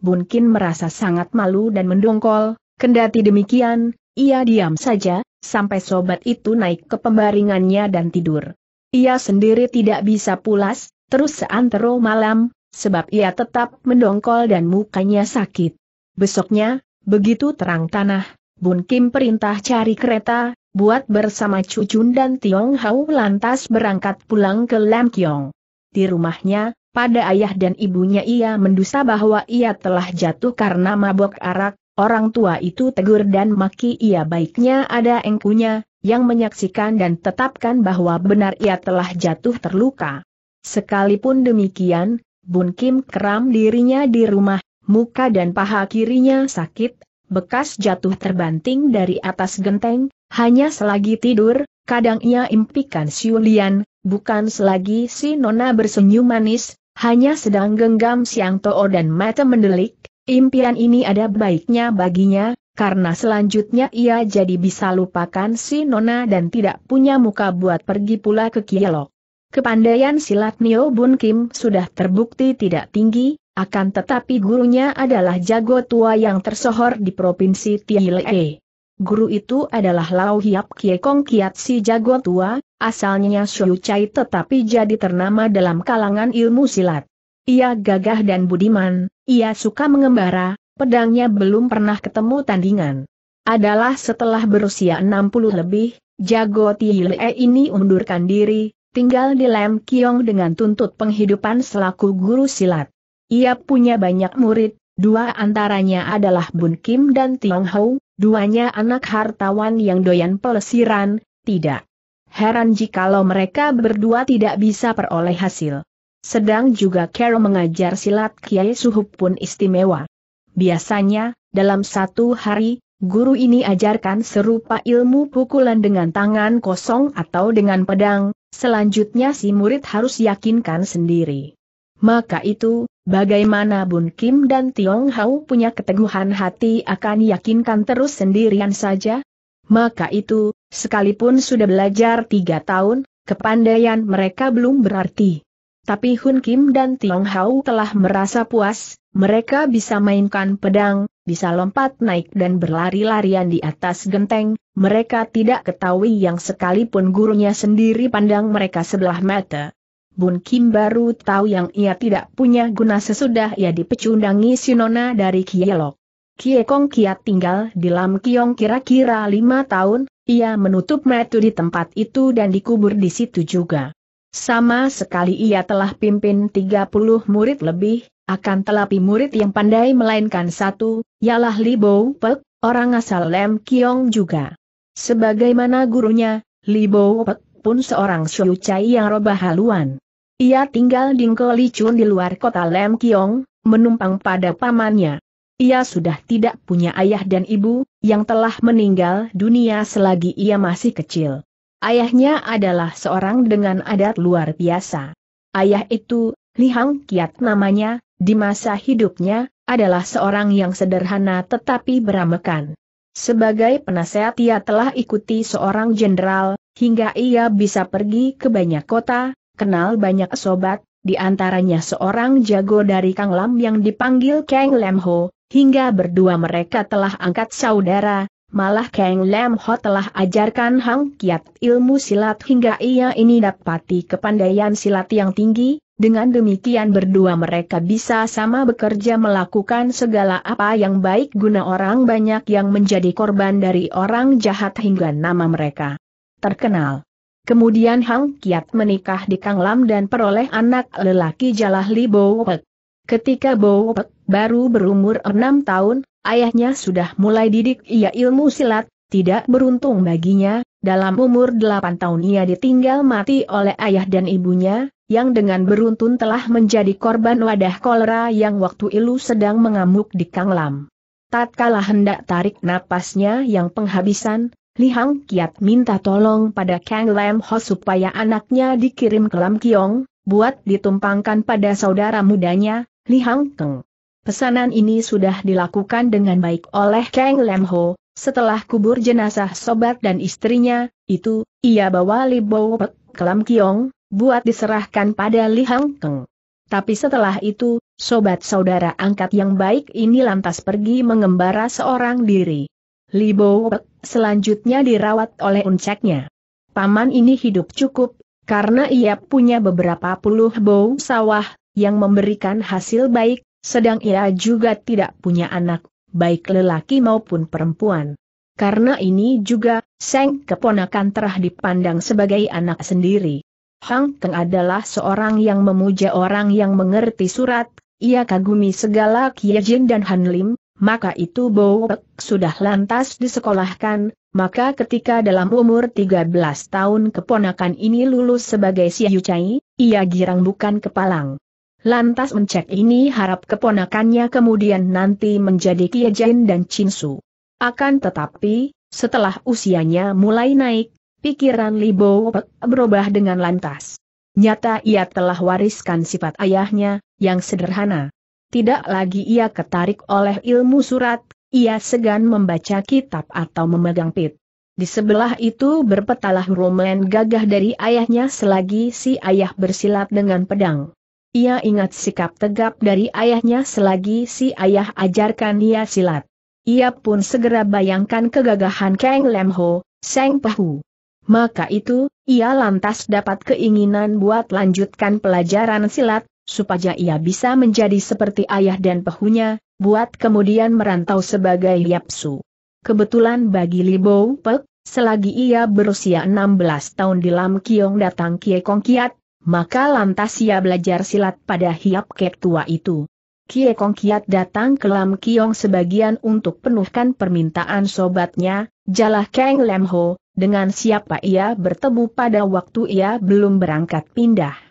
Bunkin merasa sangat malu dan mendongkol, kendati demikian, ia diam saja, sampai sobat itu naik ke pembaringannya dan tidur. Ia sendiri tidak bisa pulas, terus seantero malam, sebab ia tetap mendongkol dan mukanya sakit. Besoknya, begitu terang tanah, Bun Kim perintah cari kereta, buat bersama Cucun dan Tiong Hau lantas berangkat pulang ke Lam Kiong di rumahnya, pada ayah dan ibunya ia mendusta bahwa ia telah jatuh karena mabok arak, orang tua itu tegur dan maki ia baiknya ada engkunya, yang menyaksikan dan tetapkan bahwa benar ia telah jatuh terluka. Sekalipun demikian, Bun Kim keram dirinya di rumah, muka dan paha kirinya sakit, bekas jatuh terbanting dari atas genteng, hanya selagi tidur, kadang ia impikan Siulian, Bukan selagi si Nona bersenyum manis, hanya sedang genggam siang Too dan mata mendelik, impian ini ada baiknya baginya, karena selanjutnya ia jadi bisa lupakan si Nona dan tidak punya muka buat pergi pula ke Kielok. Kepandaian silat Neo Bun Kim sudah terbukti tidak tinggi, akan tetapi gurunya adalah jago tua yang tersohor di Provinsi Tiele. Guru itu adalah Lau Hiap Kiekong Kiat si jago tua, asalnya Shou Chai tetapi jadi ternama dalam kalangan ilmu silat. Ia gagah dan budiman, ia suka mengembara, pedangnya belum pernah ketemu tandingan. Adalah setelah berusia 60 lebih, Jago Tile ini undurkan diri, tinggal di Lem Kiong dengan tuntut penghidupan selaku guru silat. Ia punya banyak murid, Dua antaranya adalah Bun Kim dan Tiong Hou, duanya anak hartawan yang doyan pelesiran, tidak. Heran jikalau mereka berdua tidak bisa peroleh hasil. Sedang juga Carol mengajar silat Kiai Suhub pun istimewa. Biasanya, dalam satu hari, guru ini ajarkan serupa ilmu pukulan dengan tangan kosong atau dengan pedang, selanjutnya si murid harus yakinkan sendiri. Maka itu, Bagaimana Bun Kim dan Tiong Hau punya keteguhan hati akan yakinkan terus sendirian saja. Maka itu, sekalipun sudah belajar tiga tahun, kepandaian mereka belum berarti. Tapi Hun Kim dan Tiong Hau telah merasa puas, mereka bisa mainkan pedang, bisa lompat naik dan berlari-larian di atas genteng, mereka tidak ketahui yang sekalipun gurunya sendiri pandang mereka sebelah mata. Bun Kim baru tahu yang ia tidak punya guna sesudah ia dipecundangi Sinona dari Kielok. Kie Kong Kiat tinggal di Lam Kiong kira-kira lima tahun, ia menutup metu di tempat itu dan dikubur di situ juga. Sama sekali ia telah pimpin 30 murid lebih, akan telapi murid yang pandai melainkan satu, ialah Li Bo Pek, orang asal Lam Kiong juga. Sebagaimana gurunya, Li Bo Pek pun seorang syucai yang roba haluan. Ia tinggal di Ngkolicun di luar kota Lem Kiong, menumpang pada pamannya. Ia sudah tidak punya ayah dan ibu, yang telah meninggal dunia selagi ia masih kecil. Ayahnya adalah seorang dengan adat luar biasa. Ayah itu, Li Hang Kiat namanya, di masa hidupnya, adalah seorang yang sederhana tetapi beramekan. Sebagai penasehat ia telah ikuti seorang jenderal, hingga ia bisa pergi ke banyak kota, kenal banyak sobat, di antaranya seorang jago dari Kang Lam yang dipanggil Kang Lam Ho, hingga berdua mereka telah angkat saudara, malah Kang Lam Ho telah ajarkan Hang Kiat ilmu silat hingga ia ini dapati kepandaian silat yang tinggi, dengan demikian berdua mereka bisa sama bekerja melakukan segala apa yang baik guna orang banyak yang menjadi korban dari orang jahat hingga nama mereka terkenal. Kemudian Hang Kiat menikah di Kang Lam dan peroleh anak lelaki Jalah Li Bowek. Ketika Bowek baru berumur enam tahun, ayahnya sudah mulai didik ia ilmu silat, tidak beruntung baginya, dalam umur delapan tahun ia ditinggal mati oleh ayah dan ibunya, yang dengan beruntun telah menjadi korban wadah kolera yang waktu ilu sedang mengamuk di Kang Lam. Tatkala hendak tarik napasnya yang penghabisan, Li Hang Kiat minta tolong pada Kang Lam Ho supaya anaknya dikirim ke Lam Kiong, buat ditumpangkan pada saudara mudanya, Li Hang Keng. Pesanan ini sudah dilakukan dengan baik oleh Kang Lam Ho, setelah kubur jenazah sobat dan istrinya, itu, ia bawa Li Bo Pek ke Lam Kiong, buat diserahkan pada Li Hang Keng. Tapi setelah itu, sobat saudara angkat yang baik ini lantas pergi mengembara seorang diri. Li Bo selanjutnya dirawat oleh unceknya. Paman ini hidup cukup, karena ia punya beberapa puluh bau sawah, yang memberikan hasil baik, sedang ia juga tidak punya anak, baik lelaki maupun perempuan. Karena ini juga, Seng keponakan terah dipandang sebagai anak sendiri. Hang teng adalah seorang yang memuja orang yang mengerti surat, ia kagumi segala Jin dan Han Lim, maka itu Bowek sudah lantas disekolahkan, maka ketika dalam umur 13 tahun keponakan ini lulus sebagai si Yucai, ia girang bukan kepalang. Lantas mencek ini harap keponakannya kemudian nanti menjadi Kiajain dan Chinsu. Akan tetapi, setelah usianya mulai naik, pikiran Li Bowek berubah dengan lantas. Nyata ia telah wariskan sifat ayahnya, yang sederhana tidak lagi ia ketarik oleh ilmu surat, ia segan membaca kitab atau memegang pit. Di sebelah itu berpetalah roman gagah dari ayahnya selagi si ayah bersilat dengan pedang. Ia ingat sikap tegap dari ayahnya selagi si ayah ajarkan ia silat. Ia pun segera bayangkan kegagahan Kang Lemho, Seng Pahu. Maka itu, ia lantas dapat keinginan buat lanjutkan pelajaran silat, supaya ia bisa menjadi seperti ayah dan pehunya, buat kemudian merantau sebagai yapsu. Kebetulan bagi Li Bou Pek, selagi ia berusia 16 tahun di Lam Kiong datang Kie Kong Kiat, maka lantas ia belajar silat pada hiap kek tua itu. Kie Kong Kiat datang ke Lam Kiong sebagian untuk penuhkan permintaan sobatnya, Jalah Kang Lam Ho, dengan siapa ia bertemu pada waktu ia belum berangkat pindah.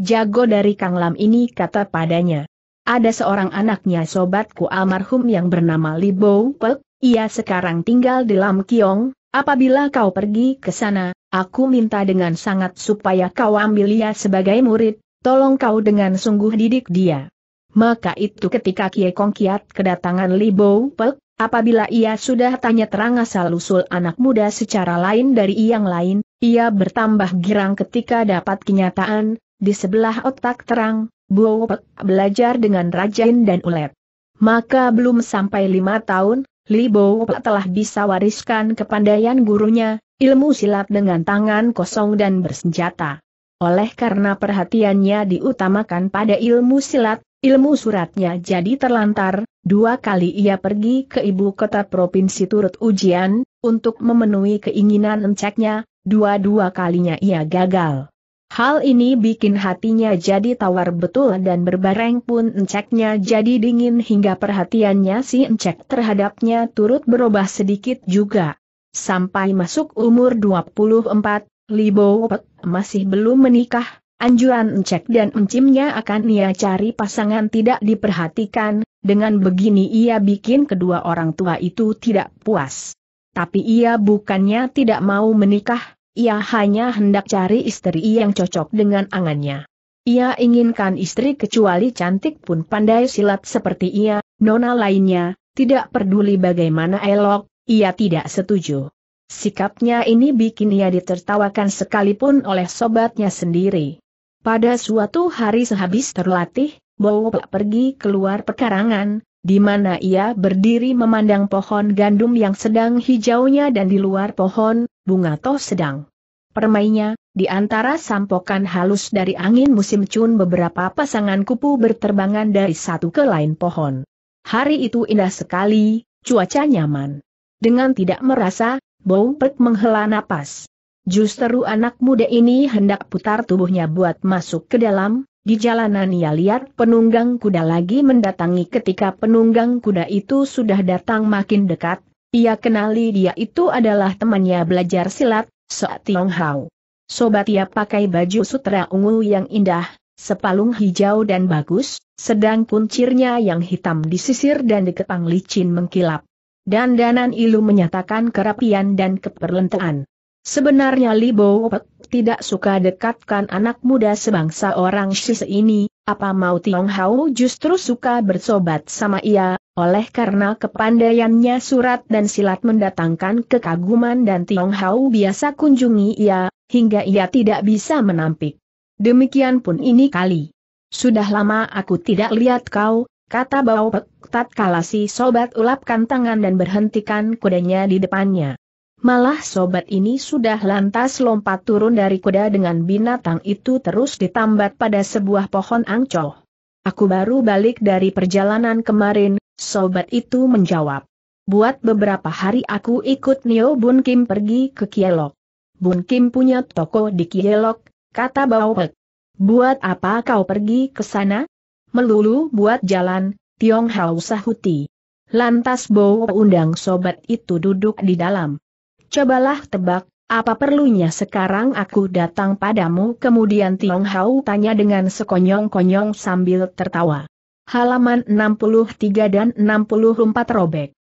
Jago dari Kang Lam ini kata padanya. Ada seorang anaknya sobatku almarhum yang bernama Li Bo Pek, ia sekarang tinggal di Lam Kiong, apabila kau pergi ke sana, aku minta dengan sangat supaya kau ambil ia sebagai murid, tolong kau dengan sungguh didik dia. Maka itu ketika Kie Kong Kiat kedatangan Li Bo Pek, Apabila ia sudah tanya terang asal-usul anak muda secara lain dari yang lain, ia bertambah girang ketika dapat kenyataan, di sebelah otak terang, Buopek belajar dengan rajin dan ulet. Maka belum sampai lima tahun, Li Buopek telah bisa wariskan kepandaian gurunya, ilmu silat dengan tangan kosong dan bersenjata. Oleh karena perhatiannya diutamakan pada ilmu silat, ilmu suratnya jadi terlantar, dua kali ia pergi ke ibu kota provinsi turut ujian, untuk memenuhi keinginan enceknya, dua-dua kalinya ia gagal. Hal ini bikin hatinya jadi tawar betul dan berbareng pun enceknya jadi dingin hingga perhatiannya si encek terhadapnya turut berubah sedikit juga. Sampai masuk umur 24, Libo Pek masih belum menikah, anjuran encek dan encimnya akan ia cari pasangan tidak diperhatikan, dengan begini ia bikin kedua orang tua itu tidak puas. Tapi ia bukannya tidak mau menikah, ia hanya hendak cari istri yang cocok dengan angannya. Ia inginkan istri kecuali cantik pun pandai silat seperti ia, nona lainnya, tidak peduli bagaimana elok, ia tidak setuju. Sikapnya ini bikin ia ditertawakan sekalipun oleh sobatnya sendiri. Pada suatu hari sehabis terlatih, Bowo pergi keluar pekarangan, di mana ia berdiri memandang pohon gandum yang sedang hijaunya dan di luar pohon, bunga toh sedang. Permainya, di antara sampokan halus dari angin musim cun beberapa pasangan kupu berterbangan dari satu ke lain pohon. Hari itu indah sekali, cuaca nyaman. Dengan tidak merasa, Bow Pek menghela napas. Justru anak muda ini hendak putar tubuhnya buat masuk ke dalam, di jalanan ia lihat penunggang kuda lagi mendatangi ketika penunggang kuda itu sudah datang makin dekat, ia kenali dia itu adalah temannya belajar silat, Soa Tiong Hao. Sobat ia pakai baju sutra ungu yang indah, sepalung hijau dan bagus, sedang kuncirnya yang hitam disisir dan dikepang licin mengkilap. Dan danan Ilu menyatakan kerapian dan keperlentaan. Sebenarnya Li Bo Pek tidak suka dekatkan anak muda sebangsa orang Shise ini, apa mau Tiong Hao justru suka bersobat sama ia, oleh karena kepandaiannya surat dan silat mendatangkan kekaguman dan Tiong Hao biasa kunjungi ia, hingga ia tidak bisa menampik. Demikian pun ini kali. Sudah lama aku tidak lihat kau, kata Bao Pek tatkala si sobat ulapkan tangan dan berhentikan kudanya di depannya. Malah sobat ini sudah lantas lompat turun dari kuda dengan binatang itu terus ditambat pada sebuah pohon angcoh. Aku baru balik dari perjalanan kemarin, sobat itu menjawab. Buat beberapa hari aku ikut Neo Bun Kim pergi ke Kielok. Bun Kim punya toko di Kielok, kata Bawek. Buat apa kau pergi ke sana? Melulu buat jalan, Tiong Hao sahuti. Lantas Bowo undang sobat itu duduk di dalam. Cobalah tebak, apa perlunya sekarang aku datang padamu? Kemudian Tiong Hao tanya dengan sekonyong-konyong sambil tertawa. Halaman 63 dan 64 robek.